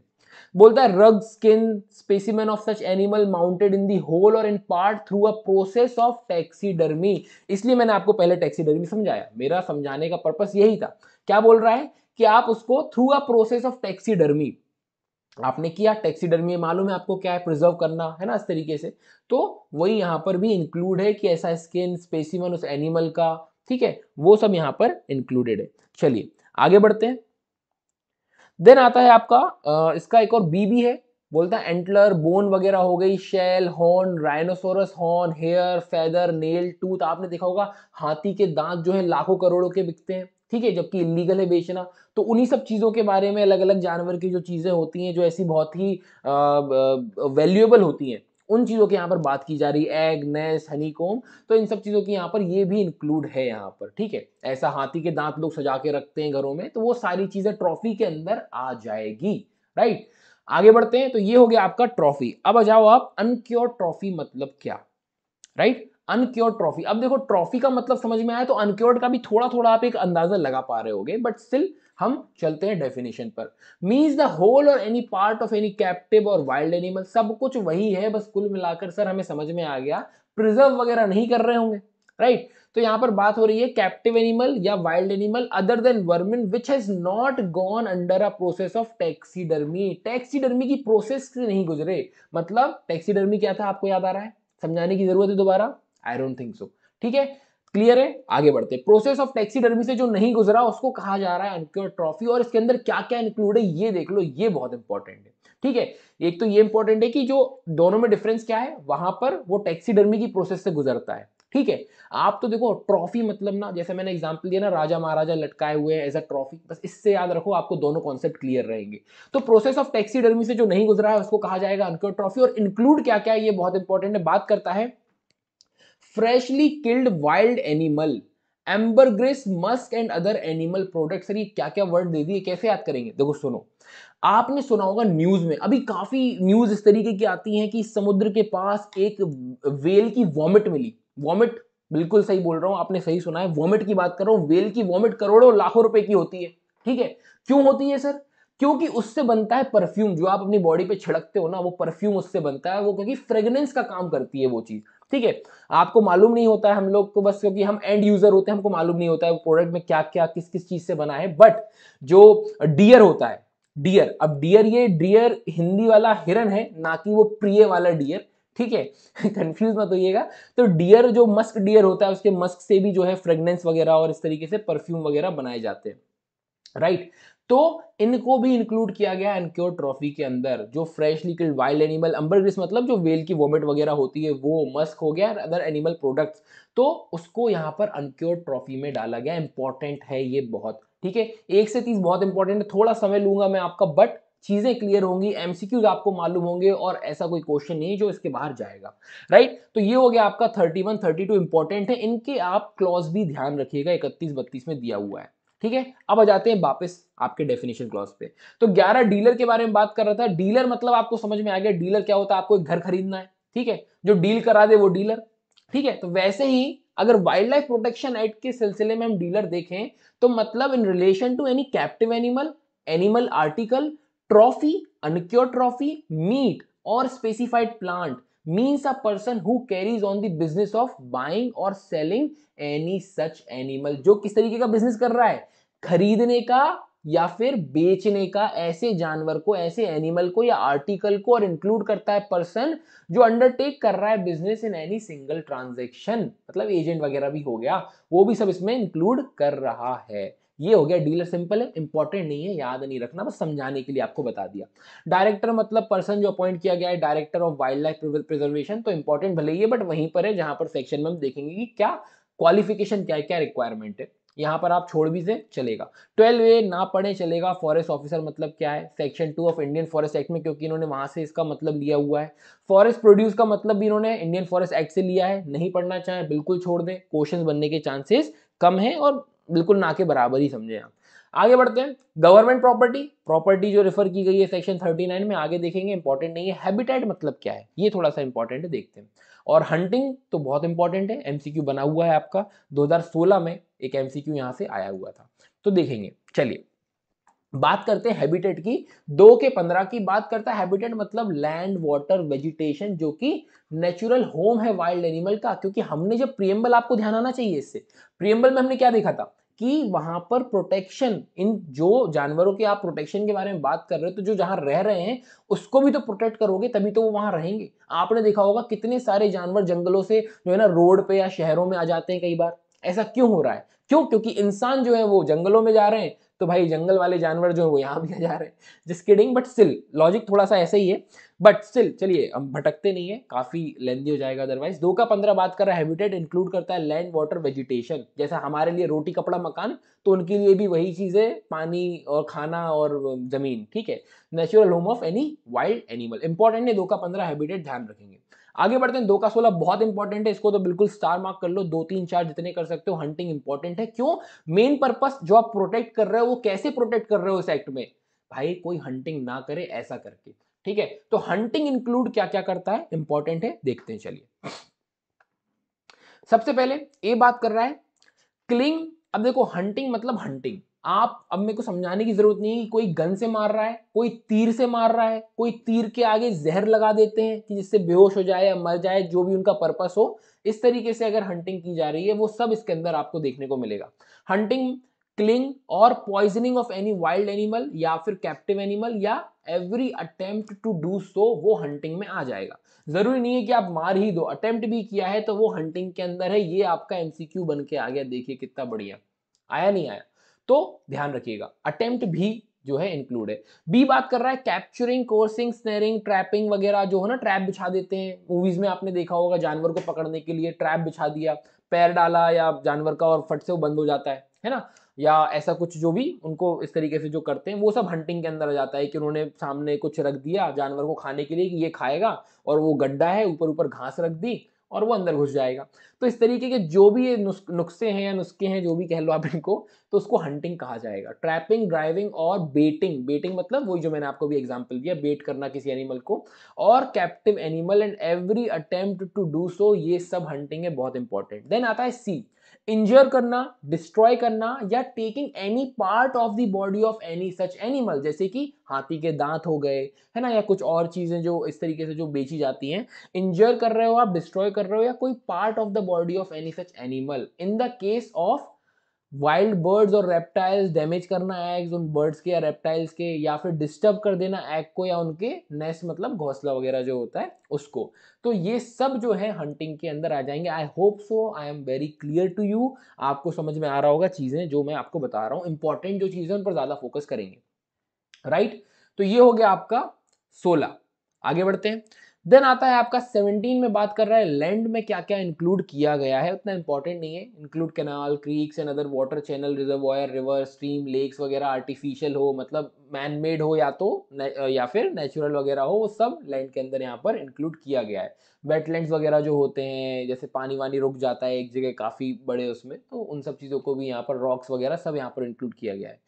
बोलता है rug skin specimen of such animal mounted in the whole or in part through a process of taxidermy इसलिए मैंने आपको पहले टैक्सीडर्मी समझाया मेरा समझाने का पर्पस यही था क्या बोल रहा है कि आप उसको through a process of taxidermy आपने किया टैक्सीडर्मी मालूम है आपको क्या है प्रिजर्व करना है ना इस तरीके से तो वही यहाँ पर भी इंक्लूड है कि ऐसा स्किन स्पेसिमन उस एनिमल का ठीक है वो सब यहाँ पर इंक्लूडेड है चलिए आगे बढ़ते हैं देन आता है आपका इसका एक और बी भी है बोलता है एंटलर बोन वगैरह हो गई shell horn rhinoceros horn hair feather nail tooth आपने देखा होगा हाथी के दांत जो है लाखों करोड़ों के बिकते हैं ठीक है जबकि इलीगल है बेचना तो उन्हीं सब चीज़ों के बारे में अलग अलग जानवर की जो चीज़ें होती हैं जो ऐसी बहुत ही वैल्यूएबल होती हैं उन चीज़ों के यहाँ पर बात की जा रही है एग नेस कोम तो इन सब चीज़ों की यहाँ पर ये भी इंक्लूड है यहाँ पर ठीक है ऐसा हाथी के दांत लोग सजा के रखते हैं घरों में तो वो सारी चीज़ें ट्रॉफी के अंदर आ जाएगी राइट आगे बढ़ते हैं तो ये हो गया आपका ट्रॉफी अब आ जाओ आप अनक्योर ट्रॉफी मतलब क्या राइट अनक्योर्ड ट्रॉफी अब देखो ट्रॉफी का मतलब समझ में आया तो अनक्योर्ड का भी थोड़ा थोड़ा आप एक अंदाजा लगा पा रहे होगे बट स्टिल हम चलते हैं डेफिनेशन पर means the whole or any part of any captive or wild animal सब कुछ वही है बस कुल मिलाकर सर हमें समझ में आ गया प्रिजर्व वगैरह नहीं कर रहे होंगे राइट right? तो यहाँ पर बात हो रही है कैप्टिव एनिमल या wild animal other than vermin which has not gone under a process of taxidermy taxidermy की प्रोसेस से नहीं गुजरे मतलब टैक्सीडर्मी क्या था आपको याद आ रहा है समझाने की जरूरत है दोबारा आई डोंट थिंक सो ठीक है क्लियर है आगे बढ़ते प्रोसेस ऑफ टैक्सीडर्मी से जो नहीं गुजरा उसको कहा जा रहा है अनक्योर ट्रॉफी और इसके अंदर क्या क्या इंक्लूड है ये देख लो ये बहुत इंपॉर्टेंट है ठीक है एक तो ये इंपॉर्टेंट है कि जो दोनों में डिफरेंस क्या है वहां पर वो टैक्सीडर्मी की प्रोसेस से गुजरता है ठीक है आप तो देखो ट्रॉफी मतलब ना जैसे मैंने एग्जाम्पल दिया ना राजा महाराजा लटकाए हुए हैं एज अ ट्रॉफी बस इससे याद रखो आपको दोनों कॉन्सेप्ट क्लियर रहेंगे तो प्रोसेस ऑफ टैक्सीडर्मी से जो नहीं गुजरा है उसको कहा जाएगा अनक्योर ट्रॉफी और इंक्लूड क्या क्या है ये बहुत इंपॉर्टेंट है बात करता है freshly killed wild animal ambergris musk and other animal product sir ये क्या क्या वर्ड दे दिए कैसे याद करेंगे देखो सुनो आपने सुना होगा न्यूज में अभी काफी न्यूज इस तरीके की आती है कि समुद्र के पास एक वेल की वॉमिट मिली वॉमिट बिल्कुल सही बोल रहा हूं आपने सही सुना है वॉमिट की बात कर रहा हूं वेल की वॉमिट करोड़ों लाखों रुपए की होती है ठीक है क्यों होती है सर क्योंकि उससे बनता है परफ्यूम जो आप अपनी बॉडी पे छिड़कते हो ना वो परफ्यूम उससे बनता है वो क्योंकि फ्रेगनेंस का काम करती है वो चीज़ ठीक है आपको मालूम नहीं होता है हम लोग को तो बस क्योंकि हम एंड यूजर होते हैं हमको मालूम नहीं होता है प्रोडक्ट में क्या क्या किस किस चीज से बना है बट जो डियर होता है डियर अब डियर ये डियर हिंदी वाला हिरन है ना कि वो प्रिय वाला डियर ठीक है कंफ्यूज मत होइएगा तो डियर जो मस्क डियर होता है उसके मस्क से भी जो है फ्रेगनेंस वगैरह और इस तरीके से परफ्यूम वगैरह बनाए जाते हैं राइट right? तो इनको भी इंक्लूड किया गया एनक्योर ट्रॉफी के अंदर जो freshly killed wild animal ambergris मतलब जो वेल की वोमिट वगैरह होती है वो मस्क हो गया अदर एनिमल प्रोडक्ट्स तो उसको यहाँ पर अनक्योर ट्रॉफी में डाला गया इंपॉर्टेंट है ये बहुत ठीक है एक से तीस बहुत इंपॉर्टेंट है थोड़ा समय लूंगा मैं आपका बट चीज़ें क्लियर होंगी एमसीक्यूज आपको मालूम होंगे और ऐसा कोई क्वेश्चन नहीं जो इसके बाहर जाएगा राइट तो ये हो गया आपका 31, 32 इंपॉर्टेंट है इनके आप क्लॉज भी ध्यान रखिएगा 31, 32 में दिया हुआ है ठीक है अब आ जाते हैं वापस आपके डेफिनेशन क्लॉज पे तो ग्यारह डीलर के बारे में बात कर रहा था डीलर मतलब आपको समझ में आ गया डीलर क्या होता है आपको एक घर खरीदना है ठीक है जो डील करा दे वो डीलर ठीक है तो वैसे ही अगर वाइल्ड लाइफ प्रोटेक्शन एक्ट के सिलसिले में हम डीलर देखें तो मतलब in relation to any captive animal animal article trophy uncured trophy meat or specified plant means a person who carries on the business of buying or selling any such animal जो किस तरीके का business कर रहा है खरीदने का या फिर बेचने का ऐसे जानवर को ऐसे एनिमल को या आर्टिकल को और इंक्लूड करता है पर्सन जो अंडरटेक कर रहा है business in any single transaction मतलब एजेंट वगैरह भी हो गया वो भी सब इसमें इंक्लूड कर रहा है ये हो गया डीलर सिंपल है इंपॉर्टेंट नहीं है याद नहीं रखना बस समझाने के लिए आपको बता दिया डायरेक्टर मतलब पर्सन जो अपॉइंट किया गया है director of wild life preservation तो इंपॉर्टेंट भले ही है बट वहीं पर है जहां पर सेक्शन में हम देखेंगे कि क्या क्वालिफिकेशन क्या है क्या रिक्वायरमेंट है यहाँ पर आप छोड़ भी से चलेगा ट्वेल्व ए ना पढ़े चलेगा फॉरेस्ट ऑफिसर मतलब क्या है section two of Indian forest act में क्योंकि इन्होंने वहां से इसका मतलब लिया हुआ है फॉरेस्ट प्रोड्यूस का मतलब भी इन्होंने इंडियन फॉरेस्ट एक्ट से लिया है नहीं पढ़ना चाहे बिल्कुल छोड़ दें क्वेश्चन बनने के चांसेस कम है और बिल्कुल ना के बराबर ही समझें आप आगे बढ़ते हैं गवर्नमेंट प्रॉपर्टी प्रॉपर्टी जो रेफर की गई है सेक्शन 39 में आगे देखेंगे इंपॉर्टेंट नहीं है हैबिटेट मतलब क्या है ये थोड़ा सा इंपॉर्टेंट है देखते हैं और हंटिंग तो बहुत इंपॉर्टेंट है एमसीक्यू बना हुआ है आपका 2016 में एक एमसीक्यू यहां से आया हुआ था तो देखेंगे चलिए बात करते हैं हैबिटेट की दो के पंद्रह की बात करता है हैबिटेट मतलब लैंड वाटर वेजिटेशन जो कि नेचुरल होम है वाइल्ड एनिमल का क्योंकि हमने जब प्रियम्बल आपको ध्यान आना चाहिए इससे प्रियम्बल में हमने क्या देखा था कि वहां पर प्रोटेक्शन इन जो जानवरों के आप प्रोटेक्शन के बारे में बात कर रहे हो तो जो जहां रह रहे हैं उसको भी तो प्रोटेक्ट करोगे तभी तो वो वहां रहेंगे आपने देखा होगा कितने सारे जानवर जंगलों से जो है ना रोड पे या शहरों में आ जाते हैं कई बार ऐसा क्यों हो रहा है क्यों क्योंकि इंसान जो है वो जंगलों में जा रहे हैं तो भाई जंगल वाले जानवर जो है वो यहां भी आ जा रहे हैं जिस डिंग बट स्टिल लॉजिक थोड़ा सा ऐसा ही है बट स्टिल चलिए हम भटकते नहीं है काफ़ी लेंदी हो जाएगा अदरवाइज दो का पंद्रह बात कर रहा है हैबिटेट इंक्लूड करता है लैंड वाटर वेजिटेशन जैसा हमारे लिए रोटी कपड़ा मकान तो उनके लिए भी वही चीज है पानी और खाना और ज़मीन ठीक है natural home of any wild animal important है दो का पंद्रह हैबिटेट ध्यान रखेंगे आगे बढ़ते हैं दो का सोलह बहुत इंपॉर्टेंट है इसको तो बिल्कुल स्टार मार्क कर लो दो तीन चार जितने कर सकते हो हंटिंग इंपॉर्टेंट है क्यों मेन पर्पस जो आप प्रोटेक्ट कर रहे हो वो कैसे प्रोटेक्ट कर रहे हो इस एक्ट में भाई कोई हंटिंग ना करे ऐसा करके ठीक है तो हंटिंग इंक्लूड क्या क्या करता है इंपॉर्टेंट है देखते हैं चलिए सबसे पहले ए बात कर रहा है क्लिंग अब देखो हंटिंग मतलब हंटिंग आप अब मेरे को समझाने की जरूरत नहीं है कि कोई गन से मार रहा है कोई तीर से मार रहा है कोई तीर के आगे जहर लगा देते हैं कि जिससे बेहोश हो जाए या मर जाए जो भी उनका पर्पस हो इस तरीके से अगर हंटिंग की जा रही है वो सब इसके अंदर आपको देखने को मिलेगा hunting killing or poisoning of any wild animal या फिर कैप्टिव एनिमल या every attempt to do so वो हंटिंग में आ जाएगा जरूरी नहीं है कि आप मार ही दो अटेम्प्ट भी किया है तो वो हंटिंग के अंदर है ये आपका एमसीक्यू बन के आ गया देखिए कितना बढ़िया आया नहीं आया तो ध्यान रखिएगा अटेम्प्ट भी जो है इंक्लूड है बी बात कर रहा है कैप्चरिंग कोर्सिंग स्नेरिंग ट्रैपिंग वगैरह जो है ना ट्रैप बिछा देते हैं मूवीज में आपने देखा होगा जानवर को पकड़ने के लिए ट्रैप बिछा दिया पैर डाला या जानवर का और फट से वो बंद हो जाता है है ना या ऐसा कुछ जो भी उनको इस तरीके से जो करते हैं वो सब हंटिंग के अंदर आ जाता है कि उन्होंने सामने कुछ रख दिया जानवर को खाने के लिए कि ये खाएगा और वो गड्ढा है ऊपर ऊपर घास रख दी और वो अंदर घुस जाएगा तो इस तरीके के जो भी ये नुस्खे हैं या नुस्खे हैं जो भी कह लो आप इनको तो उसको हंटिंग कहा जाएगा trapping driving or baiting baiting मतलब वही जो मैंने आपको भी एग्जांपल दिया बेट करना किसी एनिमल को और captive animal and every attempt to do so ये सब हंटिंग है बहुत इंपॉर्टेंट देन आता है सी इंजर करना डिस्ट्रॉय करना या taking any part of the body of any such animal जैसे कि हाथी के दांत हो गए है ना या कुछ और चीज़ें जो इस तरीके से जो बेची जाती हैं इंजर कर रहे हो आप डिस्ट्रॉय कर रहे हो या कोई part of the body of any such animal in the case of wild birds or reptiles damage करना एग्स उन बर्ड्स के या रेप्टाइल्स के या फिर डिस्टर्ब कर देना एग को या उनके नेस्ट मतलब घोंसला वगैरह जो होता है उसको तो ये सब जो है हंटिंग के अंदर आ जाएंगे I hope so I am very clear to you आपको समझ में आ रहा होगा चीज़ें जो मैं आपको बता रहा हूँ इंपॉर्टेंट जो चीज़ें उन पर ज़्यादा फोकस करेंगे राइट right? तो ये हो गया आपका सोलह आगे बढ़ते हैं देन आता है आपका 17 में बात कर रहा है लैंड में क्या क्या इंक्लूड किया गया है उतना इंपॉर्टेंट नहीं है include canal creeks and other water channel reserve river stream lakes वगैरह आर्टिफिशियल हो मतलब मैन मेड हो या तो या फिर नेचुरल वगैरह हो वो सब लैंड के अंदर यहाँ पर इंक्लूड किया गया है वेटलैंड्स वगैरह जो होते हैं जैसे पानी वानी रुक जाता है एक जगह काफ़ी बड़े उसमें तो उन सब चीज़ों को भी यहाँ पर रॉक्स वगैरह सब यहाँ पर इंक्लूड किया गया है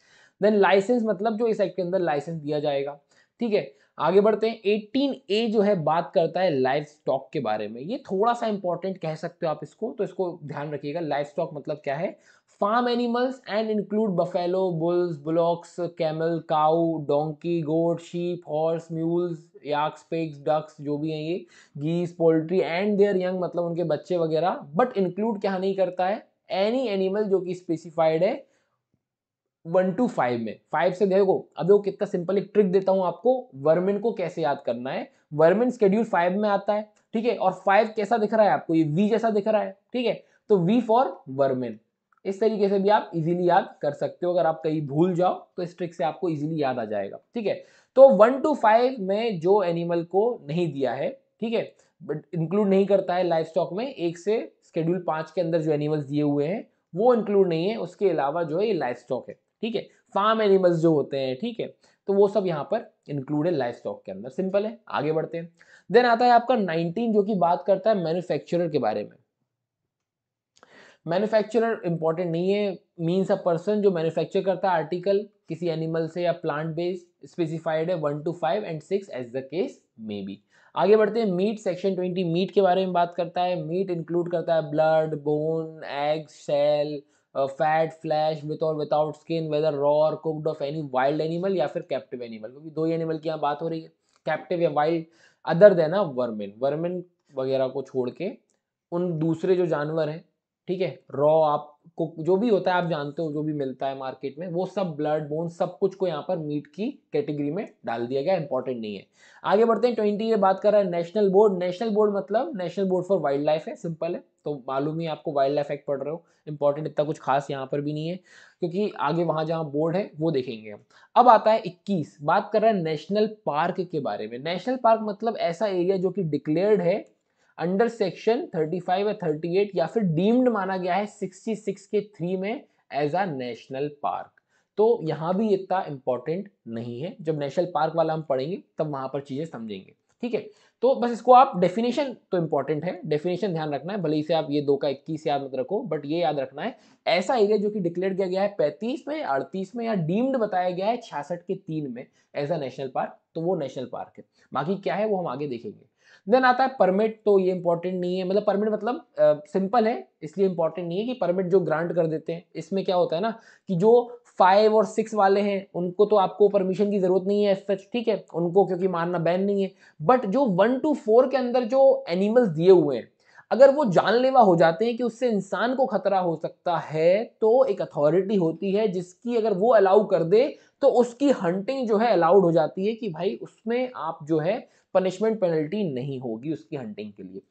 देन लाइसेंस मतलब जो इस एक्ट के अंदर लाइसेंस दिया जाएगा ठीक है आगे बढ़ते हैं 18 ए जो है बात करता है लाइफ स्टॉक के बारे में ये थोड़ा सा इंपॉर्टेंट कह सकते हो आप इसको तो इसको ध्यान रखिएगा लाइफ स्टॉक मतलब क्या है farm animals and include buffalo bulls bullocks camel cow donkey goat sheep horse mules yaks pigs ducks जो भी हैं ये गीस पोल्ट्री एंड देयर यंग मतलब उनके बच्चे वगैरह बट इंक्लूड क्या नहीं करता है एनी एनिमल जो कि स्पेसिफाइड है वन टू फाइव में फाइव से देखो अब देखो कितना सिंपल एक ट्रिक देता हूँ आपको वर्मिन को कैसे याद करना है वर्मिन स्केड्यूल फाइव में आता है ठीक है और फाइव कैसा दिख रहा है आपको ये वी जैसा दिख रहा है ठीक है तो वी फॉर वर्मिन इस तरीके से भी आप इजीली याद कर सकते हो अगर आप कहीं भूल जाओ तो इस ट्रिक से आपको इजीली याद आ जाएगा ठीक है तो वन टू फाइव में जो एनिमल को नहीं दिया है ठीक है बट इंक्लूड नहीं करता है लाइफ स्टॉक में एक से स्केड्यूल पांच के अंदर जो एनिमल्स दिए हुए हैं वो इंक्लूड नहीं है उसके अलावा जो है ये लाइफ स्टॉक है ठीक है फार्म एनिमल्स जो होते हैं ठीक है तो वो सब यहाँ पर इंक्लूड है लाइफ स्टॉक के अंदर सिंपल है आगे बढ़ते हैं देन आता है आपका 19 जो कि बात करता है मैन्युफैक्चरर के बारे में मैन्युफैक्चरर इंपॉर्टेंट नहीं है मीन्स अ पर्सन जो मैन्युफैक्चर करता है आर्टिकल किसी एनिमल से या प्लांट बेस्ड स्पेसिफाइड है one two five and six as the case may be आगे बढ़ते हैं मीट सेक्शन ट्वेंटी मीट के बारे में बात करता है मीट इंक्लूड करता है blood bone egg cell fat flesh with or without skin whether raw or cooked of any wild animal या फिर कैप्टिव एनिमल क्योंकि दो ही एनिमल की यहाँ बात हो रही है कैप्टिव या wild other than vermin vermin वगैरह को छोड़ के उन दूसरे जो जानवर हैं ठीक है रॉ आप जो भी होता है आप जानते हो जो भी मिलता है मार्केट में वो सब ब्लड बोन सब कुछ को यहाँ पर मीट की कैटेगरी में डाल दिया गया इंपॉर्टेंट नहीं है आगे बढ़ते हैं ट्वेंटी ये बात कर रहा है नेशनल बोर्ड नेशनल बोर्ड मतलब national board for wild life है सिंपल है तो मालूम ही आपको वाइल्ड लाइफ एक्ट पढ़ रहे हो इंपॉर्टेंट इतना कुछ खास यहाँ पर भी नहीं है क्योंकि आगे वहाँ जहाँ बोर्ड है वो देखेंगे हम अब आता है इक्कीस बात कर रहा है नेशनल पार्क के बारे में नेशनल पार्क मतलब ऐसा एरिया जो कि डिक्लेयर्ड है अंडर सेक्शन 35 या 38 या फिर डीम्ड माना गया है 66 के थ्री में एज अ नेशनल पार्क तो यहाँ भी इतना इंपॉर्टेंट नहीं है जब नेशनल पार्क वाला हम पढ़ेंगे तब वहाँ पर चीज़ें समझेंगे ठीक है तो बस इसको आप डेफिनेशन तो इंपॉर्टेंट है डेफिनेशन ध्यान रखना है भले ही से आप ये दो का इक्कीस याद मत रखो बट ये याद रखना है ऐसा एरिया जो कि डिक्लेयर किया गया है पैंतीस में अड़तीस में या डीम्ड बताया गया है छियासठ के तीन में एज अ नेशनल पार्क तो वो नेशनल पार्क है बाकी क्या है वो हम आगे देखेंगे देन आता है परमिट तो ये इंपॉर्टेंट नहीं है मतलब परमिट मतलब सिंपल uh, है इसलिए इंपॉर्टेंट नहीं है कि परमिट जो ग्रांट कर देते हैं इसमें क्या होता है ना कि जो फाइव और सिक्स वाले हैं उनको तो आपको परमिशन की ज़रूरत नहीं है एस सच ठीक है उनको क्योंकि मारना बैन नहीं है बट जो वन टू फोर के अंदर जो एनिमल्स दिए हुए हैं अगर वो जानलेवा हो जाते हैं कि उससे इंसान को खतरा हो सकता है तो एक अथॉरिटी होती है जिसकी अगर वो अलाउ कर दे तो उसकी हंटिंग जो है अलाउड हो जाती है कि भाई उसमें आप जो है पनिशमेंट पेनल्टी नहीं होगी उसकी हंटिंग के लिए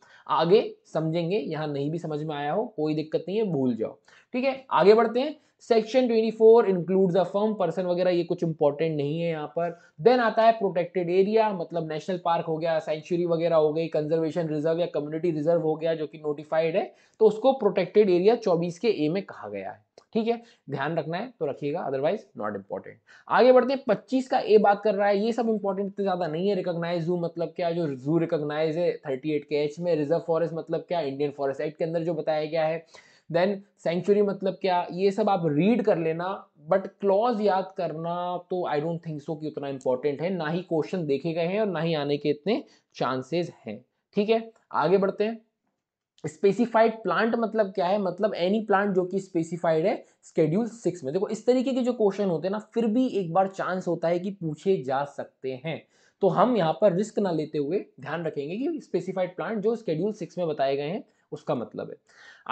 आगे समझेंगे यहाँ नहीं भी समझ में आया हो कोई दिक्कत नहीं है भूल जाओ ठीक है आगे बढ़ते हैं section 24 includes a firm person वगैरह ये कुछ इंपॉर्टेंट नहीं है यहाँ पर देन आता है प्रोटेक्टेड एरिया मतलब नेशनल पार्क हो गया सेंचुरी वगैरह हो गई कंजर्वेशन रिजर्व या कम्युनिटी रिजर्व हो गया जो कि नोटिफाइड है तो उसको प्रोटेक्टेड एरिया चौबीस के ए में कहा गया है ठीक है ध्यान रखना है तो रखिएगा अदरवाइज नॉट इंपॉर्टेंट आगे बढ़ते हैं पच्चीस का ए बात कर रहा है ये सब इंपॉर्टेंट इतने ज्यादा नहीं है रिकॉग्नाइज जू मतलब क्या जो जू रिकोगनाइज है थर्टी एट के एच में रिजर्व फॉरेस्ट मतलब क्या इंडियन फॉरेस्ट एक्ट के अंदर जो बताया गया है देन सेंचुरी मतलब क्या ये सब आप रीड कर लेना बट क्लॉज याद करना तो आई डोंट थिंक सो कि उतना इंपॉर्टेंट है ना ही क्वेश्चन देखे गए हैं और ना ही आने के इतने चांसेस हैं ठीक है आगे बढ़ते हैं स्पेसिफाइड प्लांट मतलब क्या है मतलब एनी प्लांट जो कि स्पेसिफाइड है स्केड्यूल सिक्स में देखो इस तरीके के जो क्वेश्चन होते हैं ना फिर भी एक बार चांस होता है कि पूछे जा सकते हैं तो हम यहाँ पर रिस्क ना लेते हुए ध्यान रखेंगे कि स्पेसिफाइड प्लांट जो स्केड्यूल सिक्स में बताए गए हैं उसका मतलब है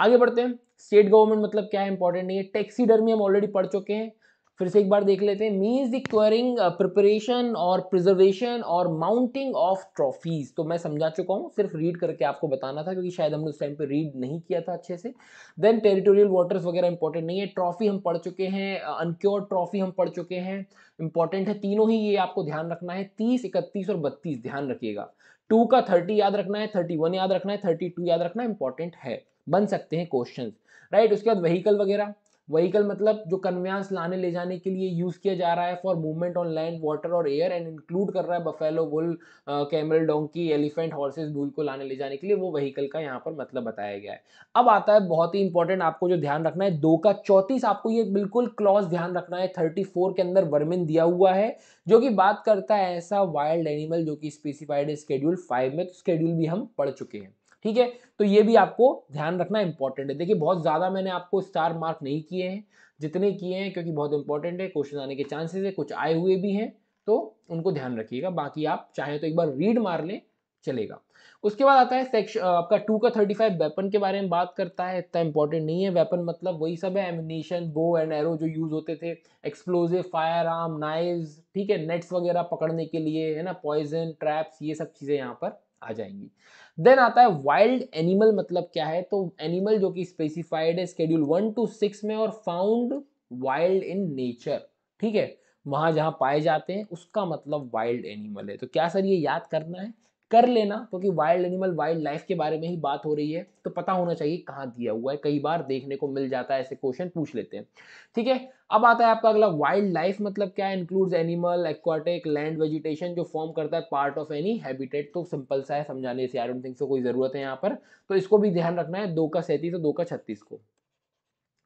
आगे बढ़ते हैं स्टेट गवर्नमेंट मतलब क्या है इंपॉर्टेंट नहीं है टैक्सीडर्मी हम ऑलरेडी पढ़ चुके हैं फिर से एक बार देख लेते हैं means the curing preparation or preservation or mounting of trophies तो मैं समझा चुका हूँ सिर्फ रीड करके आपको बताना था क्योंकि शायद हमने उस टाइम पे रीड नहीं किया था अच्छे से देन टेरिटोरियल वाटर्स वगैरह इंपॉर्टेंट नहीं है ट्रॉफी हम पढ़ चुके हैं अनक्योर uh, ट्रॉफी हम पढ़ चुके हैं इंपॉर्टेंट है तीनों ही ये आपको ध्यान रखना है तीस इकतीस और बत्तीस ध्यान रखिएगा टू का थर्टी याद रखना है थर्टी वन याद रखना है थर्टी टू याद रखना इंपॉर्टेंट है बन सकते हैं क्वेश्चन राइट उसके बाद वहीकल वगैरह वहीकल मतलब जो कन्वेंस लाने ले जाने के लिए यूज़ किया जा रहा है for movement on land water or air and include कर रहा है buffalo bull camel donkey elephant horses bull को लाने ले जाने के लिए वो वहीकल का यहाँ पर मतलब बताया गया है अब आता है बहुत ही इंपॉर्टेंट आपको जो ध्यान रखना है दो का चौतीस आपको ये बिल्कुल क्लॉज ध्यान रखना है थर्टी फोर के अंदर वर्मिन दिया हुआ है जो कि बात करता है ऐसा वाइल्ड एनिमल जो कि स्पेसिफाइड है स्केड्यूल फाइव में तो स्केड्यूल भी हम पढ़ चुके हैं ठीक है तो ये भी आपको ध्यान रखना इंपॉर्टेंट है देखिए बहुत ज़्यादा मैंने आपको स्टार मार्क नहीं किए हैं जितने किए हैं क्योंकि बहुत इंपॉर्टेंट है क्वेश्चन आने के चांसेस है कुछ आए हुए भी हैं तो उनको ध्यान रखिएगा बाकी आप चाहे तो एक बार रीड मार लें चलेगा उसके बाद आता है सेक्शन आपका टू का थर्टी फाइव वेपन के बारे में बात करता है इतना इंपॉर्टेंट नहीं है वेपन मतलब वही सब है एमिनेशन बो एंड एरो जो यूज़ होते थे एक्सप्लोजिव फायर आर्म नाइव ठीक है नेट्स वगैरह पकड़ने के लिए है ना पॉइजन ट्रैप्स ये सब चीज़ें यहाँ पर आ जाएंगी देन आता है वाइल्ड एनिमल मतलब क्या है तो एनिमल जो कि स्पेसिफाइड है स्केड्यूल वन टू सिक्स में और फाउंड वाइल्ड इन नेचर ठीक है वहां जहां पाए जाते हैं उसका मतलब वाइल्ड एनिमल है तो क्या सर ये याद करना है कर लेना क्योंकि वाइल्ड एनिमल वाइल्ड लाइफ के बारे में ही बात हो रही है तो पता होना चाहिए कहाँ दिया हुआ है कई बार देखने को मिल जाता है ऐसे क्वेश्चन पूछ लेते हैं ठीक है अब आता है आपका अगला वाइल्ड लाइफ मतलब क्या है includes animal aquatic land vegetation जो फॉर्म करता है पार्ट ऑफ एनी हैबिटेट तो सिंपल सा है समझाने से आई थिंक कोई ज़रूरत है यहाँ पर तो इसको भी ध्यान रखना है दो का सैंतीस और दो का छत्तीस को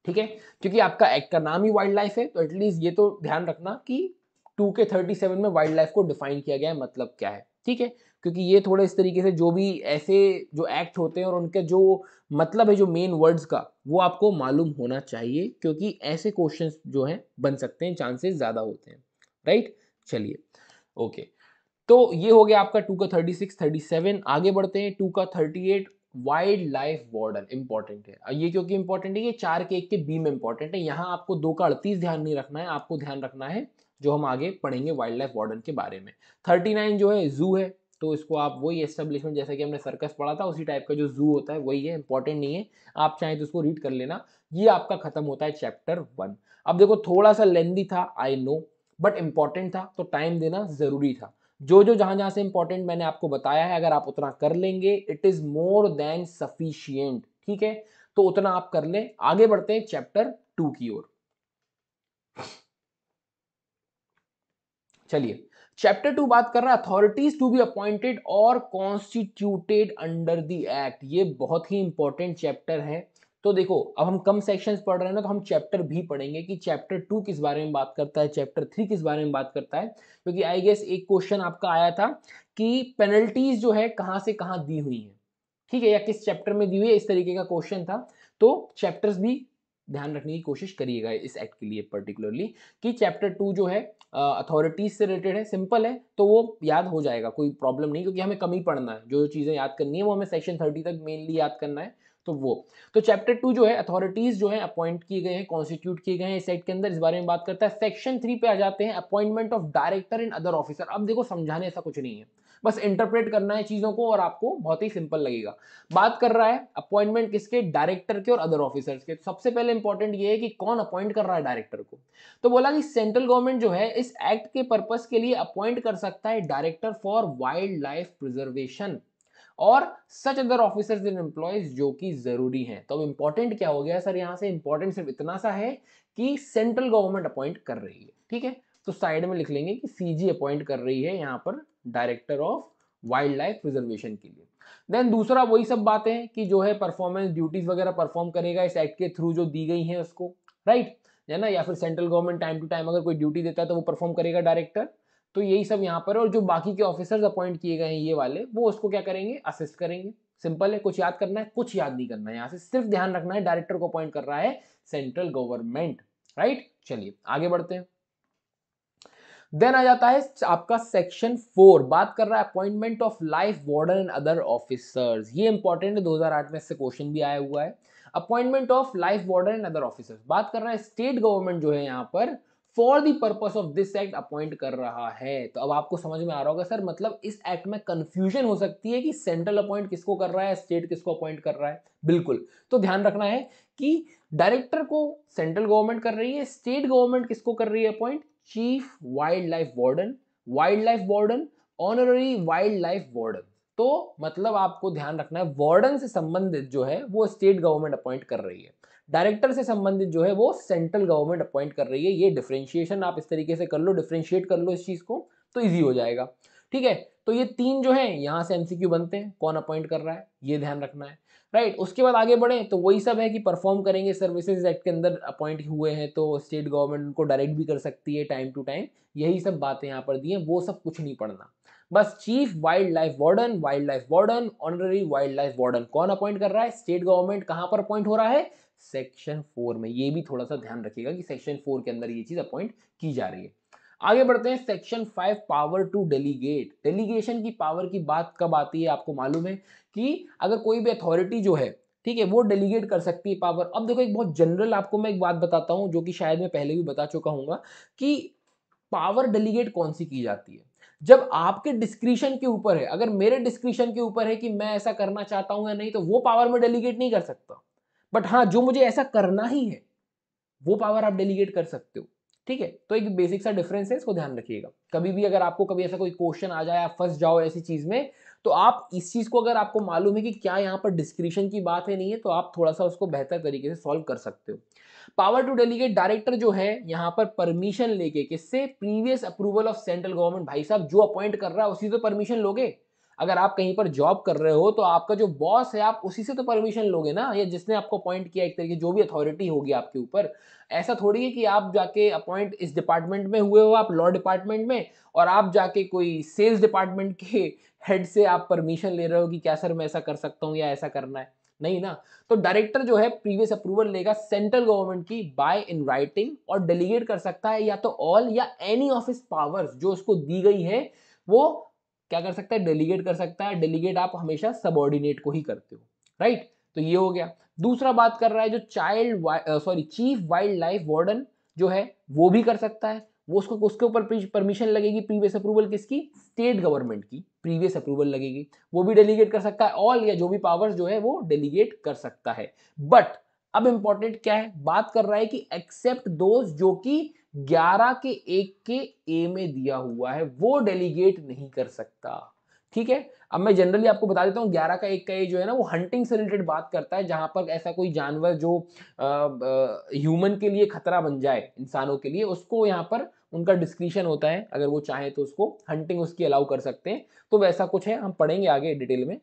ठीक है क्योंकि आपका एक्ट का नाम ही वाइल्ड लाइफ है तो एटलीस्ट ये तो ध्यान रखना कि टू के थर्टी सेवन में वाइल्ड लाइफ को डिफाइन किया गया है मतलब क्या है ठीक है क्योंकि ये थोड़ा इस तरीके से जो भी ऐसे जो एक्ट होते हैं और उनके जो मतलब है जो मेन वर्ड्स का वो आपको मालूम होना चाहिए क्योंकि ऐसे क्वेश्चन जो हैं बन सकते हैं चांसेस ज़्यादा होते हैं राइट चलिए ओके तो ये हो गया आपका टू का थर्टी सिक्स थर्टी सेवन आगे बढ़ते हैं टू का thirty eight wild life warden important है ये क्योंकि इंपॉर्टेंट है ये चार के एक के बी में इंपॉर्टेंट है यहाँ आपको दो का अड़तीस ध्यान नहीं रखना है आपको ध्यान रखना है जो हम आगे पढ़ेंगे वाइल्ड लाइफ वार्डन के बारे में थर्टी नाइन जो है जू है तो इसको आप वही एस्टेब्लिशमेंट जैसा कि हमने सर्कस पढ़ा था उसी टाइप का जो जू होता है वही है इंपॉर्टेंट नहीं है आप चाहें तो उसको रीड कर लेना ये आपका खत्म होता है चैप्टर वन अब देखो थोड़ा सा लेंदी था आई नो बट इम्पॉर्टेंट था तो टाइम देना ज़रूरी था जो जो जहां जहां से इंपॉर्टेंट मैंने आपको बताया है अगर आप उतना कर लेंगे it is more than sufficient ठीक है तो उतना आप कर लें आगे बढ़ते हैं चैप्टर टू की ओर चलिए चैप्टर टू बात कर रहा है authorities to be appointed or constituted under the act ये बहुत ही इंपॉर्टेंट चैप्टर है तो देखो अब हम कम सेक्शंस पढ़ रहे हैं ना तो हम चैप्टर भी पढ़ेंगे कि चैप्टर टू किस बारे में बात करता है चैप्टर थ्री किस बारे में बात करता है क्योंकि आई गेस एक क्वेश्चन आपका आया था कि पेनल्टीज जो है कहाँ से कहाँ दी हुई है ठीक है या किस चैप्टर में दी हुई है इस तरीके का क्वेश्चन था तो चैप्टर्स भी ध्यान रखने की कोशिश करिएगा इस एक्ट के लिए पर्टिकुलरली कि चैप्टर टू जो है अथॉरिटीज से रिलेटेड है सिंपल है तो वो याद हो जाएगा कोई प्रॉब्लम नहीं क्योंकि हमें कमी पड़ना पढ़ना है जो चीज़ें याद करनी है वो हमें सेक्शन थर्टी तक मेनली याद करना है तो वो तो चैप्टर टू जो है अथॉरिटीज जो है अपॉइंट किए गए हैं कॉन्स्टिट्यूट किए गए हैं इस एक्ट के अंदर इस बारे में बात करता है सेक्शन थ्री पे आ जाते हैं appointment of director and other officer अब देखो समझाने ऐसा कुछ नहीं है बस इंटरप्रेट करना है चीज़ों को और आपको बहुत ही सिंपल लगेगा बात कर रहा है अपॉइंटमेंट किसके डायरेक्टर के और अदर ऑफिसर्स के सबसे पहले इंपॉर्टेंट ये है कि कौन अपॉइंट कर रहा है डायरेक्टर को तो बोला कि सेंट्रल गवर्नमेंट जो है इस एक्ट के पर्पज के लिए अपॉइंट कर सकता है director for wild life preservation और such other officers and employees जो कि जरूरी हैं तो अब इंपॉर्टेंट क्या हो गया सर यहाँ से इंपॉर्टेंट सिर्फ इतना सा है कि सेंट्रल गवर्नमेंट अपॉइंट कर रही है ठीक है तो साइड में लिख लेंगे कि सीजी अपॉइंट कर रही है यहाँ पर director of wild life reservation के लिए देन दूसरा वही सब बातें कि जो है परफॉर्मेंस ड्यूटीज वगैरह परफॉर्म करेगा इस एक्ट के थ्रू जो दी गई है उसको राइट है ना या फिर central government time to time अगर कोई ड्यूटी देता है तो वो परफॉर्म करेगा डायरेक्टर तो यही सब यहाँ पर और जो बाकी के ऑफिसर्स अपॉइंट किए गए हैं ये वाले वो उसको क्या करेंगे असिस्ट करेंगे सिंपल है कुछ याद करना है कुछ याद नहीं करना है यहाँ से सिर्फ ध्यान रखना है डायरेक्टर को अपॉइंट कर रहा है सेंट्रल गवर्नमेंट राइट चलिए आगे बढ़ते हैं देन आ जाता है आपका सेक्शन फोर बात कर रहा है appointment of life warden and other officers ये इंपॉर्टेंट है 2008 में इससे क्वेश्चन भी आया हुआ है appointment of life warden and other officers बात कर रहा है स्टेट गवर्नमेंट जो है यहाँ पर for the purpose of this act appoint कर रहा है तो अब आपको समझ में आ रहा होगा सर मतलब इस एक्ट में कंफ्यूजन हो सकती है कि सेंट्रल अपॉइंट किसको कर रहा है स्टेट किसको अपॉइंट कर रहा है बिल्कुल तो ध्यान रखना है कि डायरेक्टर को सेंट्रल गवर्नमेंट कर रही है स्टेट गवर्नमेंट किसको कर रही है appoint chief wild life warden wild life warden honorary wild life warden तो मतलब आपको ध्यान रखना है वार्डन से संबंधित जो है वो स्टेट गवर्नमेंट अपॉइंट कर रही है डायरेक्टर से संबंधित जो है वो सेंट्रल गवर्नमेंट अपॉइंट कर रही है ये डिफ्रेंशिएशन आप इस तरीके से कर लो डिफ्रेंशिएट कर लो इस चीज़ को तो ईजी हो जाएगा ठीक है तो ये तीन जो है यहाँ से एमसीक्यू बनते हैं कौन अपॉइंट कर रहा है ये ध्यान रखना है राइट right, उसके बाद आगे बढ़े तो वही सब है कि परफॉर्म करेंगे सर्विसेज एक्ट के अंदर अपॉइंट हुए हैं तो स्टेट गवर्नमेंट उनको डायरेक्ट भी कर सकती है टाइम टू टाइम यही सब बातें यहाँ पर दी हैं वो सब कुछ नहीं पढ़ना बस chief wild life warden wild life warden honorary wild life warden कौन अपॉइंट कर रहा है स्टेट गवर्नमेंट कहाँ पर अपॉइंट हो रहा है सेक्शन फोर में ये भी थोड़ा सा ध्यान रखिएगा कि सेक्शन फोर के अंदर ये चीज़ अपॉइंट की जा रही है आगे बढ़ते हैं section five power to delegate delegation की पावर की बात कब आती है आपको मालूम है कि अगर कोई भी अथॉरिटी जो है ठीक है वो डेलीगेट कर सकती है पावर अब देखो एक बहुत जनरल आपको मैं एक बात बताता हूँ जो कि शायद मैं पहले भी बता चुका हूँ कि पावर डेलीगेट कौन सी की जाती है जब आपके डिस्क्रिप्शन के ऊपर है अगर मेरे डिस्क्रिप्शन के ऊपर है कि मैं ऐसा करना चाहता हूँ या नहीं तो वो पावर में डेलीगेट नहीं कर सकता बट हाँ जो मुझे ऐसा करना ही है वो पावर आप डेलीगेट कर सकते हो ठीक है तो एक बेसिक सा डिफरेंस है इसको ध्यान रखिएगा कभी भी अगर आपको कभी ऐसा कोई क्वेश्चन आ जाए आप फंस जाओ ऐसी चीज में तो आप इस चीज को अगर आपको मालूम है कि क्या यहाँ पर डिस्क्रिप्शन की बात है नहीं है तो आप थोड़ा सा उसको बेहतर तरीके से सॉल्व कर सकते हो पावर टू डेलीगेट डायरेक्टर जो है यहाँ पर परमिशन लेके किससे previous approval of central government भाई साहब जो अपॉइंट कर रहा है उसी से परमिशन लोगे अगर आप कहीं पर जॉब कर रहे हो तो आपका जो बॉस है आप उसी से तो परमिशन लोगे ना या जिसने आपको अपॉइंट किया एक तरीके जो भी अथॉरिटी होगी आपके ऊपर ऐसा थोड़ी है कि आप जाके अपॉइंट इस डिपार्टमेंट में हुए हो आप लॉ डिपार्टमेंट में और आप जाके कोई सेल्स डिपार्टमेंट के हेड से आप परमिशन ले रहे हो कि क्या सर मैं ऐसा कर सकता हूँ या ऐसा करना है नहीं ना तो डायरेक्टर जो है प्रीवियस अप्रूवल लेगा सेंट्रल गवर्नमेंट की बाय इन राइटिंग और डेलीगेट कर सकता है या तो ऑल या एनी ऑफ इस पावर्स जो उसको दी गई है वो क्या कर सकता है डेलीगेट कर सकता है डेलीगेट आप हमेशा सबॉर्डिनेट को ही करते हो राइट तो ये हो गया दूसरा बात कर रहा है जो child sorry chief wild life warden जो है वो भी कर सकता है वो उसको उसके ऊपर परमिशन लगेगी प्रीवियस अप्रूवल किसकी स्टेट गवर्नमेंट की प्रीवियस अप्रूवल लगेगी वो भी डेलीगेट कर सकता है ऑल या जो भी पावर्स जो है वो डेलीगेट कर सकता है बट अब इंपॉर्टेंट क्या है बात कर रहा है कि एक्सेप्ट दोज जो कि 11 के एक के ए में दिया हुआ है वो डेलीगेट नहीं कर सकता ठीक है अब मैं जनरली आपको बता देता हूँ ग्यारह का एक का ए जो है ना वो हंटिंग से रिलेटेड बात करता है जहां पर ऐसा कोई जानवर जो ह्यूमन के लिए खतरा बन जाए इंसानों के लिए उसको यहाँ पर उनका डिस्क्रिप्शन होता है अगर वो चाहे तो उसको हंटिंग उसकी अलाउ कर सकते हैं तो वैसा कुछ है हम पढ़ेंगे आगे डिटेल में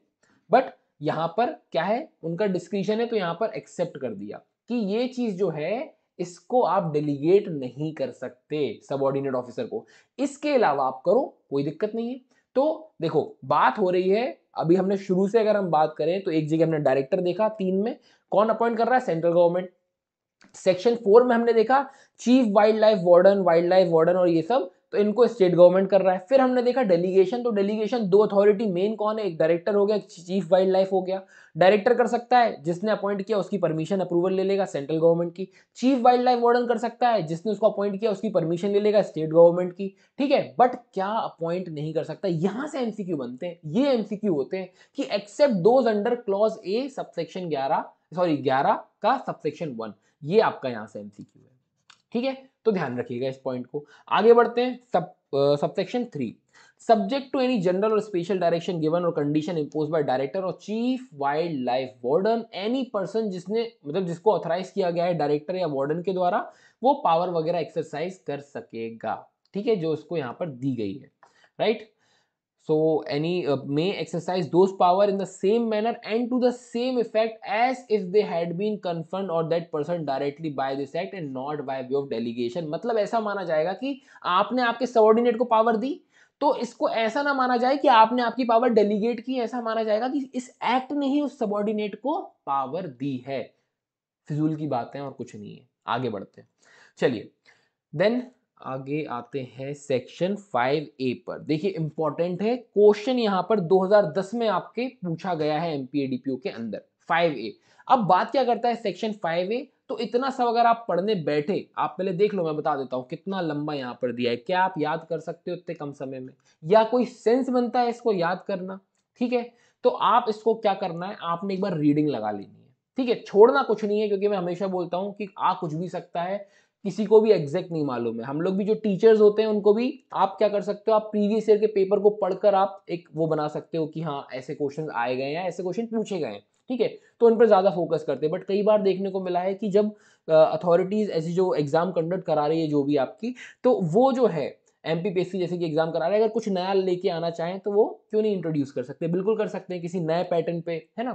बट यहाँ पर क्या है उनका डिस्क्रिप्शन है तो यहाँ पर एक्सेप्ट कर दिया कि ये चीज़ जो है इसको आप डेलीगेट नहीं कर सकते सबॉर्डिनेट ऑफिसर को इसके अलावा आप करो कोई दिक्कत नहीं है तो देखो बात हो रही है अभी हमने शुरू से अगर हम बात करें तो एक जगह हमने डायरेक्टर देखा तीन में कौन अपॉइंट कर रहा है सेंट्रल गवर्नमेंट सेक्शन फोर में हमने देखा chief wild life warden wild life warden और ये सब तो इनको स्टेट गवर्नमेंट कर रहा है फिर हमने देखा डेलीगेशन तो डेलीगेशन दो अथॉरिटी मेन कौन है एक डायरेक्टर हो गया एक चीफ वाइल्ड लाइफ हो गया डायरेक्टर कर सकता है जिसने अपॉइंट किया उसकी परमिशन अप्रूवल ले लेगा सेंट्रल गवर्नमेंट की चीफ वाइल्ड लाइफ वार्डन कर सकता है जिसने उसको अपॉइंट किया उसकी परमिशन ले लेगा स्टेट गवर्नमेंट की ठीक है बट क्या अपॉइंट नहीं कर सकता यहां से एमसीक्यू बनते हैं ये एमसीक्यू होते हैं कि except those under clause A subsection ग्यारह सॉरी ग्यारह का सबसेक्शन वन ये आपका यहां से एमसीक्यू है ठीक है तो ध्यान रखिएगा इस पॉइंट को आगे बढ़ते हैं सब subsection three to any general और स्पेशल डायरेक्शन गिवन और कंडीशन इम्पोज बाय डायरेक्टर और chief wild life warden any person जिसने मतलब जिसको ऑथराइज किया गया है डायरेक्टर या वार्डन के द्वारा वो पावर वगैरह एक्सरसाइज कर सकेगा ठीक है जो उसको यहाँ पर दी गई है right So any uh, may exercise those power in the same manner and to the same effect as if they had been confirmed or that person directly by this act and not by way of delegation. matlab aisa mana jayega ki aapne aapke subordinate ko power di तो इसको ऐसा ना माना जाए कि आपने आपकी power delegate की ऐसा माना जाएगा कि इस एक्ट ने ही उस सबॉर्डिनेट को पावर दी है फिजूल की बातें और कुछ नहीं है आगे बढ़ते हैं चलिए देन आगे आते हैं सेक्शन ए पर देखिए इंपॉर्टेंट है क्वेश्चन यहां पर 2010 में आपके पूछा गया है एमपीएडीपीओ के अंदर ए अब बात क्या करता है सेक्शन ए तो इतना सब अगर आप पढ़ने बैठे आप पहले देख लो मैं बता देता हूं कितना लंबा यहां पर दिया है क्या आप याद कर सकते हो इतने कम समय में या कोई सेंस बनता है इसको याद करना ठीक है तो आप इसको क्या करना है आपने एक बार रीडिंग लगा लेनी है ठीक है छोड़ना कुछ नहीं है क्योंकि मैं हमेशा बोलता हूं कि आ कुछ भी सकता है किसी को भी एग्जैक्ट नहीं मालूम है हम लोग भी जो टीचर्स होते हैं उनको भी आप क्या कर सकते हो आप प्रीवियस ईयर के पेपर को पढ़कर आप एक वो बना सकते हो कि हाँ ऐसे क्वेश्चन आए गए हैं ऐसे क्वेश्चन पूछे गए हैं ठीक है तो उन पर ज़्यादा फोकस करते हैं बट कई बार देखने को मिला है कि जब अथॉरिटीज़ uh, ऐसी जो एग्ज़ाम कंडक्ट करा रही है जो भी आपकी तो वो जो है एम पी जैसे कि एग्जाम करा रहे हैं अगर कुछ नया लेके आना चाहें तो वो क्यों नहीं इंट्रोड्यूस कर सकते बिल्कुल कर सकते हैं किसी नए पैटर्न पे है ना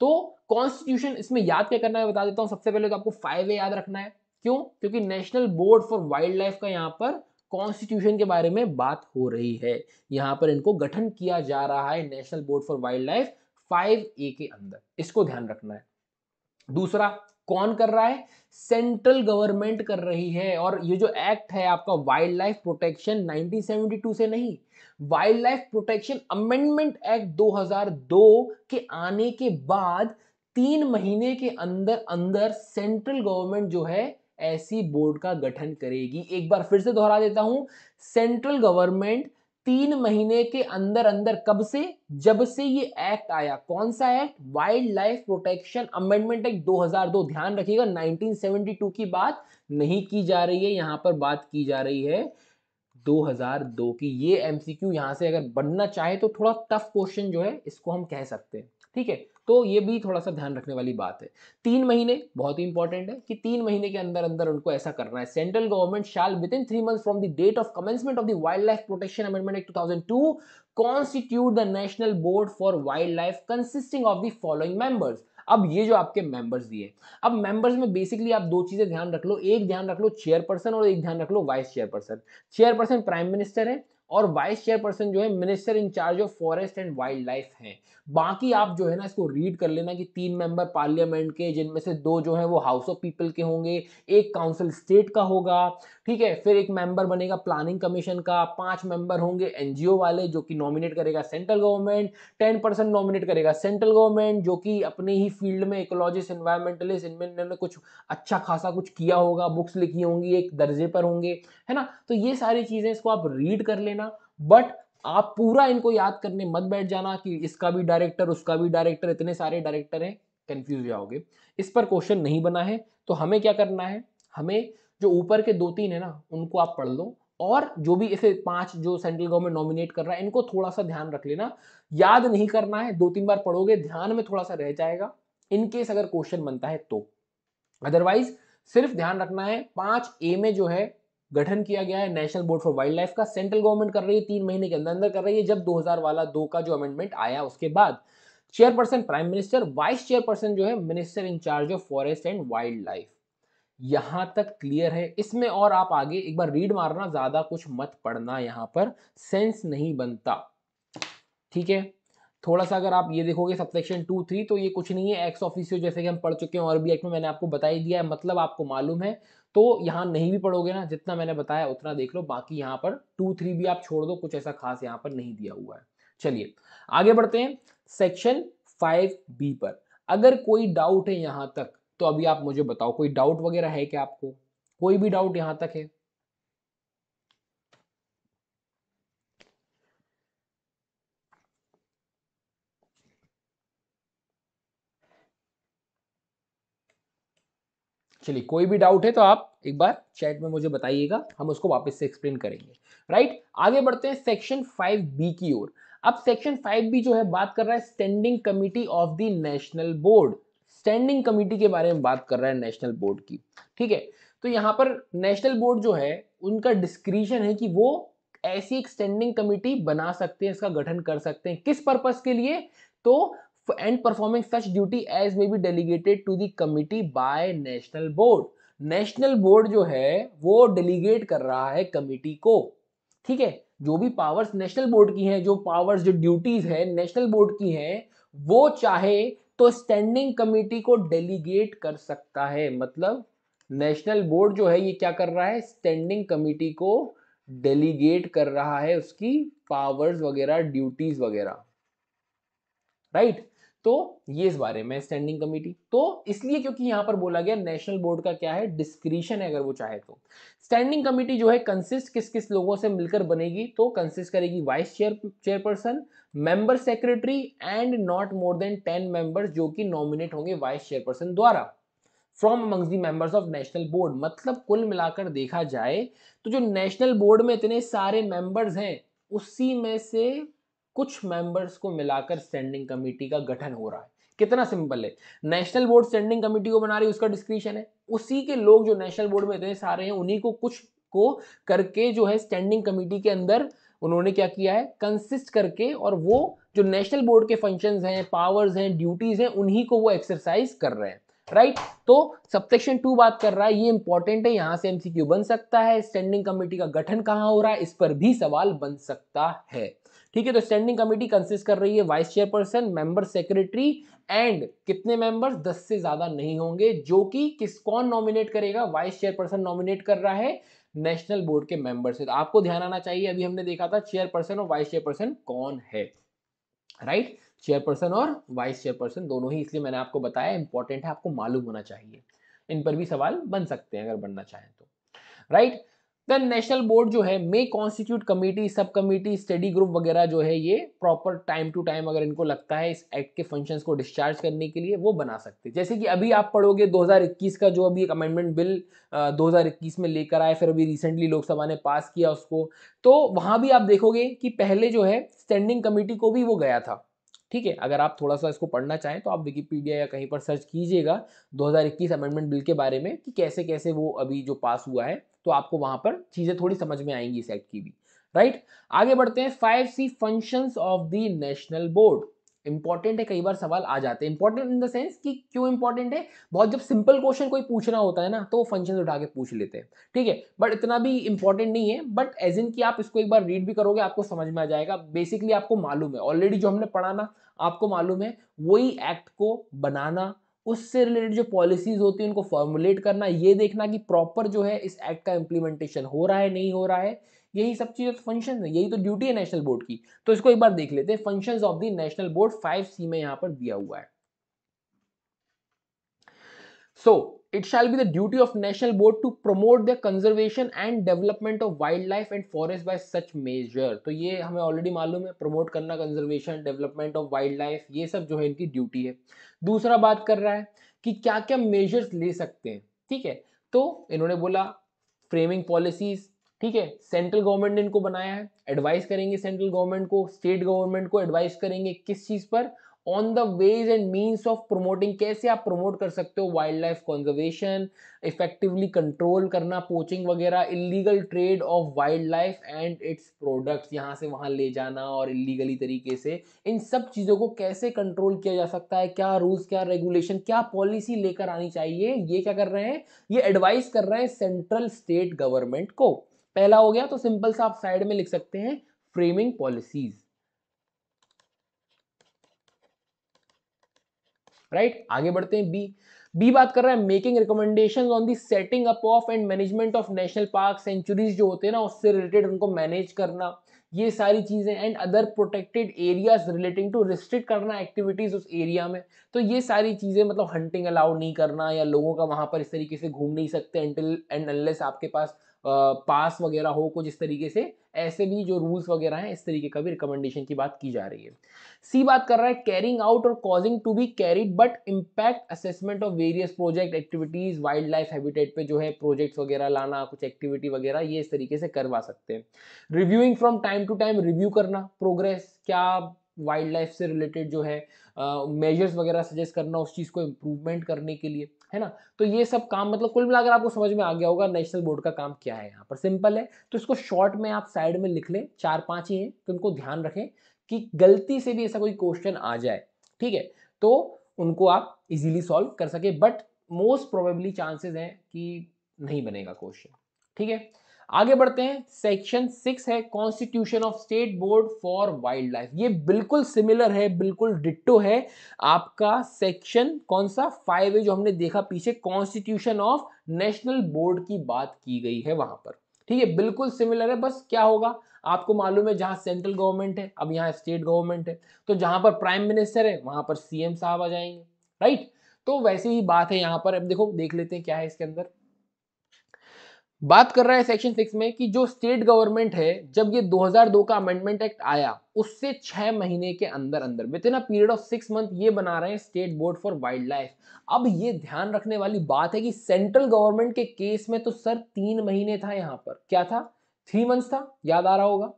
तो कॉन्स्टिट्यूशन इसमें याद क्या करना है बता देता हूँ सबसे पहले तो आपको फाइव ए याद रखना है क्यों क्योंकि national board for wild wildlife का यहाँ पर कॉन्स्टिट्यूशन के बारे में बात हो रही है यहाँ पर इनको गठन किया जा रहा है national board for wild wildlife five A के अंदर इसको ध्यान रखना है दूसरा कौन कर रहा है सेंट्रल गवर्नमेंट कर रही है और ये जो एक्ट है आपका वाइल्ड लाइफ प्रोटेक्शन 1972 से नहीं wild life protection amendment act 2002 के आने के बाद तीन महीने के अंदर अंदर सेंट्रल गवर्नमेंट जो है ऐसी बोर्ड का गठन करेगी एक बार फिर से दोहरा देता हूं सेंट्रल गवर्नमेंट तीन महीने के अंदर अंदर कब से जब से ये एक्ट आया कौन सा act wild life protection amendment act 2002 ध्यान रखिएगा 1972 की बात नहीं की जा रही है यहां पर बात की जा रही है 2002 की ये एमसीक्यू यहां से अगर बनना चाहे तो थोड़ा टफ क्वेश्चन जो है इसको हम कह सकते हैं ठीक है तो ये भी थोड़ा सा ध्यान रखने वाली बात है तीन महीने बहुत ही इंपॉर्टेंट है कि तीन महीने के अंदर अंदर उनको ऐसा करना है central government shall within three month from the date of commencement of the wild life protection amendment act to constitute the national board for wild wildlife consisting of the following members अब ये जो आपके members दिए अब members में basically आप दो चीज़ें ध्यान रख लो एक ध्यान रख लो चेयरपर्सन और एक ध्यान रख लो vice chairperson chairperson prime minister है और वाइस चेयरपर्सन जो है minister in charge of forest and wildlife हैं बाकी आप जो है ना इसको रीड कर लेना कि तीन मेंबर पार्लियामेंट के जिनमें से दो जो है वो हाउस ऑफ पीपल के होंगे एक काउंसिल स्टेट का होगा ठीक है फिर एक मेंबर बनेगा प्लानिंग कमीशन का पांच मेंबर होंगे एनजीओ वाले जो कि नॉमिनेट करेगा central government ten percent nominate करेगा सेंट्रल गवर्नमेंट जो कि अपने ही फील्ड में इकोलॉजिस्ट इन्वायरमेंटलिस्ट इनमें इन्होंने कुछ अच्छा खासा कुछ किया होगा बुक्स लिखी होंगी एक दर्जे पर होंगे है ना तो ये सारी चीज़ें इसको आप रीड कर लेना बट आप पूरा इनको याद करने मत बैठ जाना कि इसका भी डायरेक्टर उसका भी डायरेक्टर इतने सारे डायरेक्टर हैं कंफ्यूज जाओगे इस पर क्वेश्चन नहीं बना है तो हमें क्या करना है हमें जो ऊपर के दो तीन है ना उनको आप पढ़ लो और जो भी इसे पांच जो सेंट्रल गवर्नमेंट नॉमिनेट कर रहा है इनको थोड़ा सा ध्यान रख लेना याद नहीं करना है दो तीन बार पढ़ोगे ध्यान में थोड़ा सा रह जाएगा इनकेस अगर क्वेश्चन बनता है तो अदरवाइज सिर्फ ध्यान रखना है पांच ए में जो है गठन किया गया है national board for wild wildlife का सेंट्रल गवर्नमेंट कर रही है तीन महीने के अंदर अंदर कर रही है जब 2000 वाला दो का जो अमेंडमेंट आया उसके बाद chairperson prime minister vice chairperson जो है minister in charge of forest and wildlife यहां तक क्लियर है इसमें और आप आगे एक बार रीड मारना ज़्यादा कुछ मत पढ़ना यहां पर सेंस नहीं बनता ठीक है थोड़ा सा अगर आप ये देखोगे सबसेक्शन टू थ्री तो ये कुछ नहीं है एक्स ऑफिसियो जैसे कि हम पढ़ चुके हैं और भी एक्ट में मैंने आपको बता ही दिया है मतलब आपको मालूम है तो यहाँ नहीं भी पढ़ोगे ना जितना मैंने बताया उतना देख लो बाकी यहाँ पर टू थ्री भी आप छोड़ दो कुछ ऐसा खास यहाँ पर नहीं दिया हुआ है चलिए आगे बढ़ते हैं सेक्शन फाइव बी पर अगर कोई डाउट है यहाँ तक तो अभी आप मुझे बताओ कोई डाउट वगैरह है क्या आपको कोई भी डाउट यहां तक है चलिए कोई भी डाउट है तो आप एक बार चैट में मुझे बताइएगा हम उसको वापस से एक्सप्लेन करेंगे राइट आगे बढ़ते हैं सेक्शन फाइव बी की ओर अब सेक्शन फाइव बी जो है बात कर रहा है standing committee of the national board standing committee के बारे में बात कर रहा है नेशनल बोर्ड की ठीक है तो यहाँ पर नेशनल बोर्ड जो है उनका डिस्क्रिशन है कि वो ऐसी एक स्टैंडिंग कमेटी बना सकते हैं इसका गठन कर सकते हैं किस पर्पज के लिए तो and performing such duty as may be delegated to the committee by national board national board जो है वो डेलीगेट कर रहा है कमिटी को ठीक है जो भी पावर्स नेशनल बोर्ड की हैं जो पावर्स जो ड्यूटीज है नेशनल बोर्ड की हैं वो चाहे तो स्टैंडिंग कमेटी को डेलीगेट कर सकता है मतलब नेशनल बोर्ड जो है ये क्या कर रहा है स्टैंडिंग कमेटी को डेलीगेट कर रहा है उसकी पावर्स वगैरह ड्यूटीज वगैरह राइट तो ये इस बारे में स्टैंडिंग कमेटी तो इसलिए क्योंकि यहां पर बोला गया नेशनल बोर्ड का क्या है डिस्क्रिशन है अगर वो चाहे तो स्टैंडिंग कमेटी जो है कंसिस्ट किस किस लोगों से मिलकर बनेगी तो कंसिस्ट करेगी vice chair chairperson member secretary and not more than ten members जो कि नॉमिनेट होंगे वाइस चेयरपर्सन द्वारा from among the members of national board मतलब कुल मिलाकर देखा जाए तो जो नेशनल बोर्ड में इतने सारे मेंबर्स हैं उसी में से कुछ मेंबर्स को मिलाकर स्टैंडिंग कमेटी का गठन हो रहा है कितना सिंपल है नेशनल बोर्ड स्टैंडिंग कमेटी को बना रही है उसका डिस्क्रिप्शन है उसी के लोग जो नेशनल बोर्ड में इतने सारे हैं उन्हीं को कुछ को करके जो है स्टैंडिंग कमेटी के अंदर उन्होंने क्या किया है कंसिस्ट करके और वो जो नेशनल बोर्ड के फंक्शंस हैं पावर्स हैं ड्यूटीज हैं उन्हीं को वो एक्सरसाइज कर रहे हैं राइट right? तो सबसेक्शन टू बात कर रहा है ये इंपॉर्टेंट है यहां से एमसीक्यू बन सकता है स्टैंडिंग कमेटी का गठन कहाँ हो रहा है इस पर भी सवाल बन सकता है ठीक है तो स्टैंडिंग कमेटी कंसिस्ट कर रही है vice chairperson member secretary and कितने मेंबर्स दस से ज्यादा नहीं होंगे जो कि किस कौन नॉमिनेट करेगा वाइस चेयरपर्सन नॉमिनेट कर रहा है नेशनल बोर्ड के मेंबर्स है तो आपको ध्यान आना चाहिए अभी हमने देखा था चेयरपर्सन और वाइस चेयरपर्सन कौन है राइट चेयरपर्सन और वाइस चेयरपर्सन दोनों ही इसलिए मैंने आपको बताया इंपॉर्टेंट है आपको मालूम होना चाहिए इन पर भी सवाल बन सकते हैं अगर बनना चाहें तो right right? Then national board जो है may constitute committee subcommittee study group वगैरह जो है ये प्रॉपर टाइम टू टाइम अगर इनको लगता है इस एक्ट के फंक्शंस को डिस्चार्ज करने के लिए वो बना सकते हैं जैसे कि अभी आप पढ़ोगे 2021 का जो अभी एक अमेंडमेंट बिल आ, 2021 में लेकर आए फिर अभी रिसेंटली लोकसभा ने पास किया उसको तो वहाँ भी आप देखोगे कि पहले जो है स्टैंडिंग कमेटी को भी वो गया था ठीक है अगर आप थोड़ा सा इसको पढ़ना चाहें तो आप विकीपीडिया या कहीं पर सर्च कीजिएगा 2021 अमेंडमेंट बिल के बारे में कि कैसे कैसे वो अभी जो पास हुआ है तो आपको वहां पर चीजें थोड़ी समझ में आएंगी इस एक्ट की भी राइट आगे बढ़ते हैं five C function of the national board important है कई बार सवाल आ जाते हैं इंपॉर्टेंट इन द सेंस कि क्यों इंपॉर्टेंट है बहुत जब सिंपल क्वेश्चन कोई पूछना होता है ना तो फंक्शन उठा के पूछ लेते हैं ठीक है बट इतना भी इंपॉर्टेंट नहीं है बट एज इन कि आप इसको एक बार रीड भी करोगे आपको समझ में आ जाएगा बेसिकली आपको मालूम है ऑलरेडी जो हमने पढ़ाना आपको मालूम है वही एक्ट को बनाना उससे रिलेटेड जो पॉलिसीज होती है उनको फॉर्मुलेट करना ये देखना कि प्रॉपर जो है इस एक्ट का इम्प्लीमेंटेशन हो रहा है नहीं हो रहा है यही सब चीज़ें तो फंक्शन है यही तो ड्यूटी है नेशनल बोर्ड की तो इसको एक बार देख लेते हैं function of the national board five C में यहाँ पर दिया हुआ है so so, it shall be the duty of national board to promote the conservation and development of wild wildlife and forest by such measure तो ये हमें already मालूम है प्रमोट करना conservation development of wild wildlife ये सब जो है इनकी ड्यूटी है दूसरा बात कर रहा है कि क्या क्या मेजर्स ले सकते हैं ठीक है तो इन्होंने बोला फ्रेमिंग पॉलिसीज ठीक है सेंट्रल गवर्नमेंट ने इनको बनाया है एडवाइस करेंगे सेंट्रल गवर्नमेंट को स्टेट गवर्नमेंट को एडवाइस करेंगे किस चीज़ पर on the ways and means of promoting कैसे आप प्रमोट कर सकते हो wildlife conservation effectively control करना पोचिंग वगैरह illegal trade of wild wildlife and its products यहाँ से वहाँ ले जाना और इलीगली तरीके से इन सब चीज़ों को कैसे कंट्रोल किया जा सकता है क्या रूल्स क्या रेगुलेशन क्या पॉलिसी लेकर आनी चाहिए ये क्या कर रहे हैं ये एडवाइस कर रहे हैं सेंट्रल स्टेट गवर्नमेंट को पहला हो गया तो सिंपल सा आप साइड में लिख सकते हैं फ्रेमिंग पॉलिसीज़ राइट आगे बढ़ते हैं बी बी बात कर रहा है making recommendation on the setting up of and management of national park sanctuaries जो होते हैं ना उससे रिलेटेड उनको मैनेज करना ये सारी चीज़ें and other protected areas relating to restrict करना एक्टिविटीज़ उस एरिया में तो ये सारी चीज़ें मतलब हंटिंग अलाउड नहीं करना या लोगों का वहां पर इस तरीके से घूम नहीं सकते एंड अनलेस आपके पास पास वगैरह हो कुछ इस तरीके से ऐसे भी जो रूल्स वगैरह हैं इस तरीके का भी रिकमेंडेशन की बात की जा रही है सी बात कर रहा है कैरिंग आउट और causing to be carried but impact assessment of various project activities wildlife habitat पे जो है प्रोजेक्ट्स वगैरह लाना कुछ एक्टिविटी वगैरह ये इस तरीके से करवा सकते हैं reviewing from time to time review करना प्रोग्रेस क्या वाइल्ड लाइफ से रिलेटेड जो है मेजर्स uh, वगैरह सजेस्ट करना उस चीज़ को इम्प्रूवमेंट करने के लिए है ना तो ये सब काम मतलब कुल मिलाकर आपको समझ में आ गया होगा नेशनल बोर्ड का काम क्या है यहाँ पर सिंपल है तो इसको शॉर्ट में आप साइड में लिख लें चार पांच ही हैं तो उनको ध्यान रखें कि गलती से भी ऐसा कोई क्वेश्चन आ जाए ठीक है तो उनको आप इजीली सॉल्व कर सके बट मोस्ट प्रोबेबली चांसेस हैं कि नहीं बनेगा क्वेश्चन ठीक है आगे बढ़ते हैं सेक्शन सिक्स है constitution of state board for wild wildlife ये बिल्कुल सिमिलर है बिल्कुल डिट्टो है आपका सेक्शन कौन सा फाइव है जो हमने देखा पीछे कॉन्स्टिट्यूशन ऑफ नेशनल बोर्ड की बात की गई है वहां पर ठीक है बिल्कुल सिमिलर है बस क्या होगा आपको मालूम है जहां सेंट्रल गवर्नमेंट है अब यहाँ स्टेट गवर्नमेंट है तो जहां पर प्राइम मिनिस्टर है वहां पर सीएम साहब आ जाएंगे राइट तो वैसे ही बात है यहां पर अब देखो देख लेते हैं क्या है इसके अंदर बात कर रहा है सेक्शन सिक्स में कि जो स्टेट गवर्नमेंट है जब ये 2002 का अमेंडमेंट एक्ट आया उससे छह महीने के अंदर अंदर within a period of six month ये बना रहे हैं state board for wild wildlife अब ये ध्यान रखने वाली बात है कि सेंट्रल गवर्नमेंट के केस में तो सर तीन महीने था यहाँ पर क्या था थ्री मंथस था याद आ रहा होगा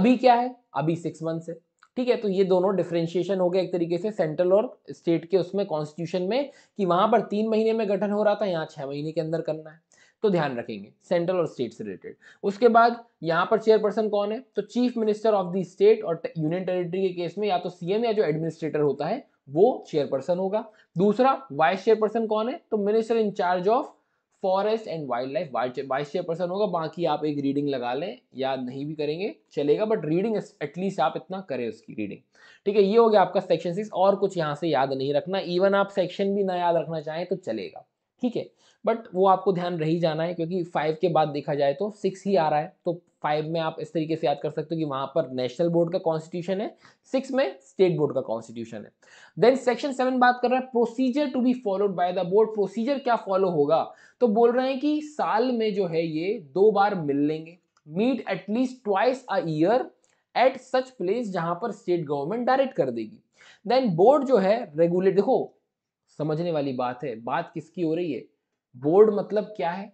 अभी क्या है अभी सिक्स मंथस है ठीक है तो ये दोनों डिफ्रेंशिएशन हो गया एक तरीके से सेंट्रल और स्टेट के उसमें कॉन्स्टिट्यूशन में कि वहां पर तीन महीने में गठन हो रहा था यहाँ छह महीने के अंदर करना है तो ध्यान रखेंगे सेंट्रल और स्टेट से रिलेटेड उसके बाद यहाँ पर चेयरपर्सन कौन है तो chief minister of the state और यूनियन टेरिटरी के केस में या तो सीएम या जो एडमिनिस्ट्रेटर होता है वो चेयरपर्सन होगा दूसरा वाइस चेयरपर्सन कौन है तो minister in charge of forest and wildlife vice chairperson होगा बाकी आप एक रीडिंग लगा लें या नहीं भी करेंगे चलेगा बट रीडिंग एटलीस्ट आप इतना करें उसकी रीडिंग ठीक है ये हो गया आपका सेक्शन सिक्स और कुछ यहाँ से याद नहीं रखना इवन आप सेक्शन भी ना याद रखना चाहें तो चलेगा ठीक है बट वो आपको ध्यान रही जाना है क्योंकि फाइव के बाद देखा जाए तो सिक्स ही आ रहा है तो फाइव में आप इस तरीके से याद कर सकते हो कि वहां पर नेशनल बोर्ड का कॉन्स्टिट्यूशन है सिक्स में स्टेट बोर्ड का कॉन्स्टिट्यूशन है देन सेक्शन सेवन बात कर रहा है procedure to be followed by the board procedure क्या फॉलो होगा तो बोल रहे हैं कि साल में जो है ये दो बार मिल लेंगे meet at least twice a year at such place जहां पर स्टेट गवर्नमेंट डायरेक्ट कर देगी देन बोर्ड जो है रेगुलेट देखो समझने वाली बात है बात किसकी हो रही है बोर्ड मतलब क्या है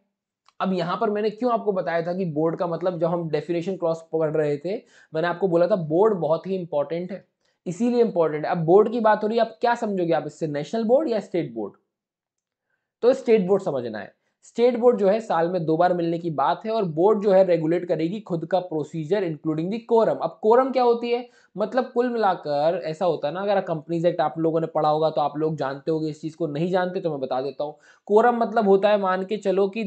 अब यहां पर मैंने क्यों आपको बताया था कि बोर्ड का मतलब जब हम डेफिनेशन क्रॉस पढ़ रहे थे मैंने आपको बोला था बोर्ड बहुत ही इंपॉर्टेंट है इसीलिए इंपॉर्टेंट है अब बोर्ड की बात हो रही है आप क्या समझोगे आप इससे नेशनल बोर्ड या स्टेट बोर्ड तो स्टेट बोर्ड समझना है स्टेट बोर्ड जो है साल में दो बार मिलने की बात है और बोर्ड जो है रेगुलेट करेगी खुद का प्रोसीजर इंक्लूडिंग दी कोरम अब कोरम क्या होती है मतलब कुल मिलाकर ऐसा होता है ना अगर कंपनीज एक्ट आप लोगों ने पढ़ा होगा तो आप लोग जानते होगे इस चीज़ को नहीं जानते तो मैं बता देता हूँ कोरम मतलब होता है मान के चलो कि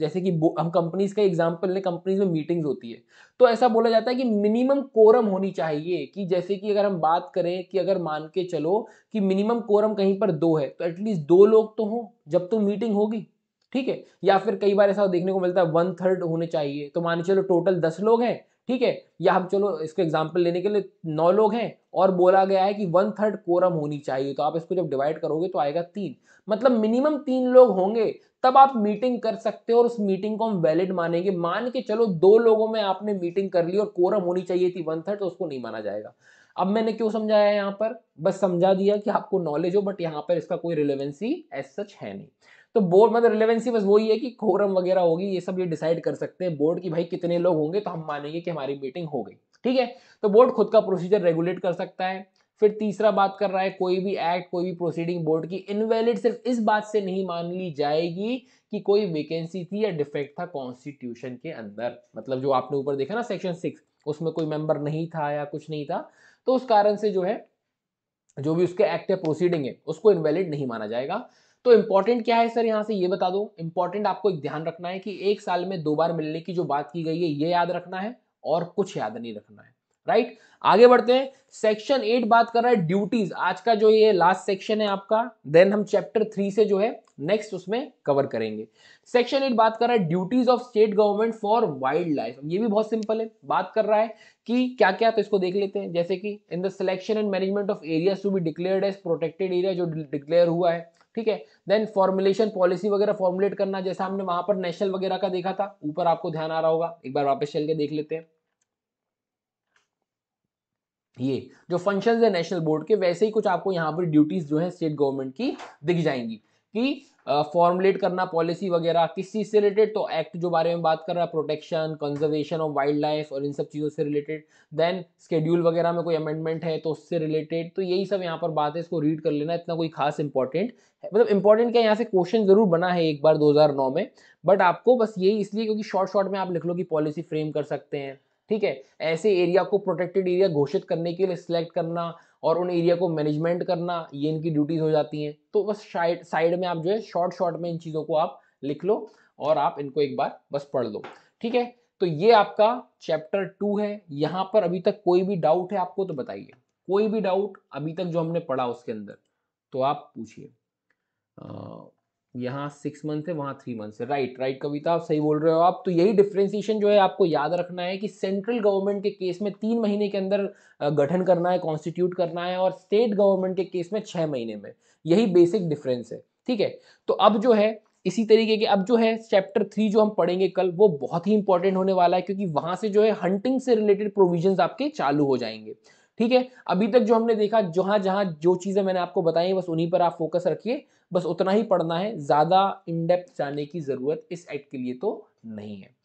जैसे कि हम कंपनीज का एग्जाम्पल लें कंपनीज में मीटिंग्स होती है तो ऐसा बोला जाता है कि मिनिमम कोरम होनी चाहिए कि जैसे कि अगर हम बात करें कि अगर मान के चलो कि मिनिमम कोरम कहीं पर दो है तो एटलीस्ट दो लोग तो हों जब तो मीटिंग होगी ठीक है या फिर कई बार ऐसा देखने को मिलता है वन थर्ड होने चाहिए तो मान चलो टोटल दस लोग हैं ठीक है या हम चलो इसको एग्जाम्पल लेने के लिए नौ लोग हैं और बोला गया है कि वन थर्ड कोरम होनी चाहिए तो आप इसको जब डिवाइड करोगे तो आएगा तीन मतलब मिनिमम तीन लोग होंगे तब आप मीटिंग कर सकते हो और उस मीटिंग को हम वैलिड मानेंगे मान के चलो दो लोगों में आपने मीटिंग कर ली और कोरम होनी चाहिए थी वन थर्ड तो उसको नहीं माना जाएगा अब मैंने क्यों समझाया यहाँ पर बस समझा दिया कि आपको नॉलेज हो बट यहाँ पर इसका कोई रिलेवेंसी एज सच है नहीं तो बोर्ड मतलब रिलेवेंसी बस वही है कि कोरम वगैरह होगी ये सब ये डिसाइड कर सकते हैं बोर्ड की भाई कितने लोग होंगे तो हम मानेंगे कि हमारी मीटिंग हो गई ठीक है तो बोर्ड खुद का प्रोसीजर रेगुलेट कर सकता है फिर तीसरा बात कर रहा है कोई भी एक्ट कोई भी प्रोसीडिंग बोर्ड की इनवैलिड सिर्फ इस बात से नहीं मान ली जाएगी कि कोई वेकेंसी थी या डिफेक्ट था कॉन्स्टिट्यूशन के अंदर मतलब जो आपने ऊपर देखा ना सेक्शन सिक्स उसमें कोई मेंबर नहीं था या कुछ नहीं था तो उस कारण से जो है जो भी उसके एक्ट या प्रोसीडिंग है उसको इनवैलिड नहीं माना जाएगा तो इंपॉर्टेंट क्या है सर यहाँ से ये बता दो इंपॉर्टेंट आपको एक ध्यान रखना है कि एक साल में दो बार मिलने की जो बात की गई है ये याद रखना है और कुछ याद नहीं रखना है राइट आगे बढ़ते हैं सेक्शन एट बात कर रहा है ड्यूटीज आज का जो ये लास्ट सेक्शन है आपका देन हम चैप्टर थ्री से जो है नेक्स्ट उसमें कवर करेंगे सेक्शन एट बात कर रहा है duties of state government for wild wildlife ये भी बहुत सिंपल है बात कर रहा है कि क्या क्या तो इसको देख लेते हैं जैसे कि in the selection and management of areas to be declared as protected area जो डिक्लेयर हुआ है ठीक है देन फॉर्मुलेशन पॉलिसी वगैरह फॉर्मुलेट करना जैसा हमने वहां पर नेशनल वगैरह का देखा था ऊपर आपको ध्यान आ रहा होगा एक बार वापस चल के देख लेते हैं ये जो फंक्शन है नेशनल बोर्ड के वैसे ही कुछ आपको यहाँ पर ड्यूटीज जो है स्टेट गवर्नमेंट की दिख जाएंगी कि फॉर्मुलेट करना पॉलिसी वगैरह किस चीज़ से रिलेटेड तो एक्ट जो बारे में बात कर रहा है protection conservation of wild wildlife और इन सब चीज़ों से रिलेटेड देन स्केड्यूल वगैरह में कोई अमेंडमेंट है तो उससे रिलेटेड तो यही सब यहाँ पर बात है इसको रीड कर लेना इतना कोई खास इंपॉर्टेंट मतलब इंपॉर्टेंट क्या यहाँ से क्वेश्चन जरूर बना है एक बार नौ में बट आपको बस यही इसलिए क्योंकि शॉर्ट शॉर्ट में आप लिख लो कि पॉलिसी फ्रेम कर सकते हैं ठीक है ऐसे एरिया को प्रोटेक्टेड एरिया घोषित करने के लिए सिलेक्ट करना और उन एरिया को मैनेजमेंट करना ये इनकी ड्यूटीज़ हो जाती हैं तो बस साइड साइड में आप जो है शॉर्ट शॉर्ट में इन चीज़ों को आप लिख लो और आप इनको एक बार बस पढ़ लो ठीक है तो ये आपका चैप्टर टू है यहाँ पर अभी तक कोई भी डाउट है आपको तो बताइए कोई भी डाउट अभी तक जो हमने पढ़ा उसके अंदर तो आप पूछिए यहाँ सिक्स मंथ है वहाँ थ्री मंथ है राइट राइट कविता आप सही बोल रहे हो आप तो यही डिफ्रेंसिएशन जो है आपको याद रखना है कि सेंट्रल गवर्नमेंट के केस में तीन महीने के अंदर गठन करना है कॉन्स्टिट्यूट करना है और स्टेट गवर्नमेंट के केस में छः महीने में यही बेसिक डिफरेंस है ठीक है तो अब जो है इसी तरीके के अब जो है चैप्टर थ्री जो हम पढ़ेंगे कल वो बहुत ही इंपॉर्टेंट होने वाला है क्योंकि वहाँ से जो है हंटिंग से रिलेटेड प्रोविजन आपके चालू हो जाएंगे ठीक है अभी तक जो हमने देखा जहां जहां जो चीज़ें मैंने आपको बताई बस उन्हीं पर आप फोकस रखिए बस उतना ही पढ़ना है ज़्यादा इनडेप्थ जाने की ज़रूरत इस एक्ट के लिए तो नहीं है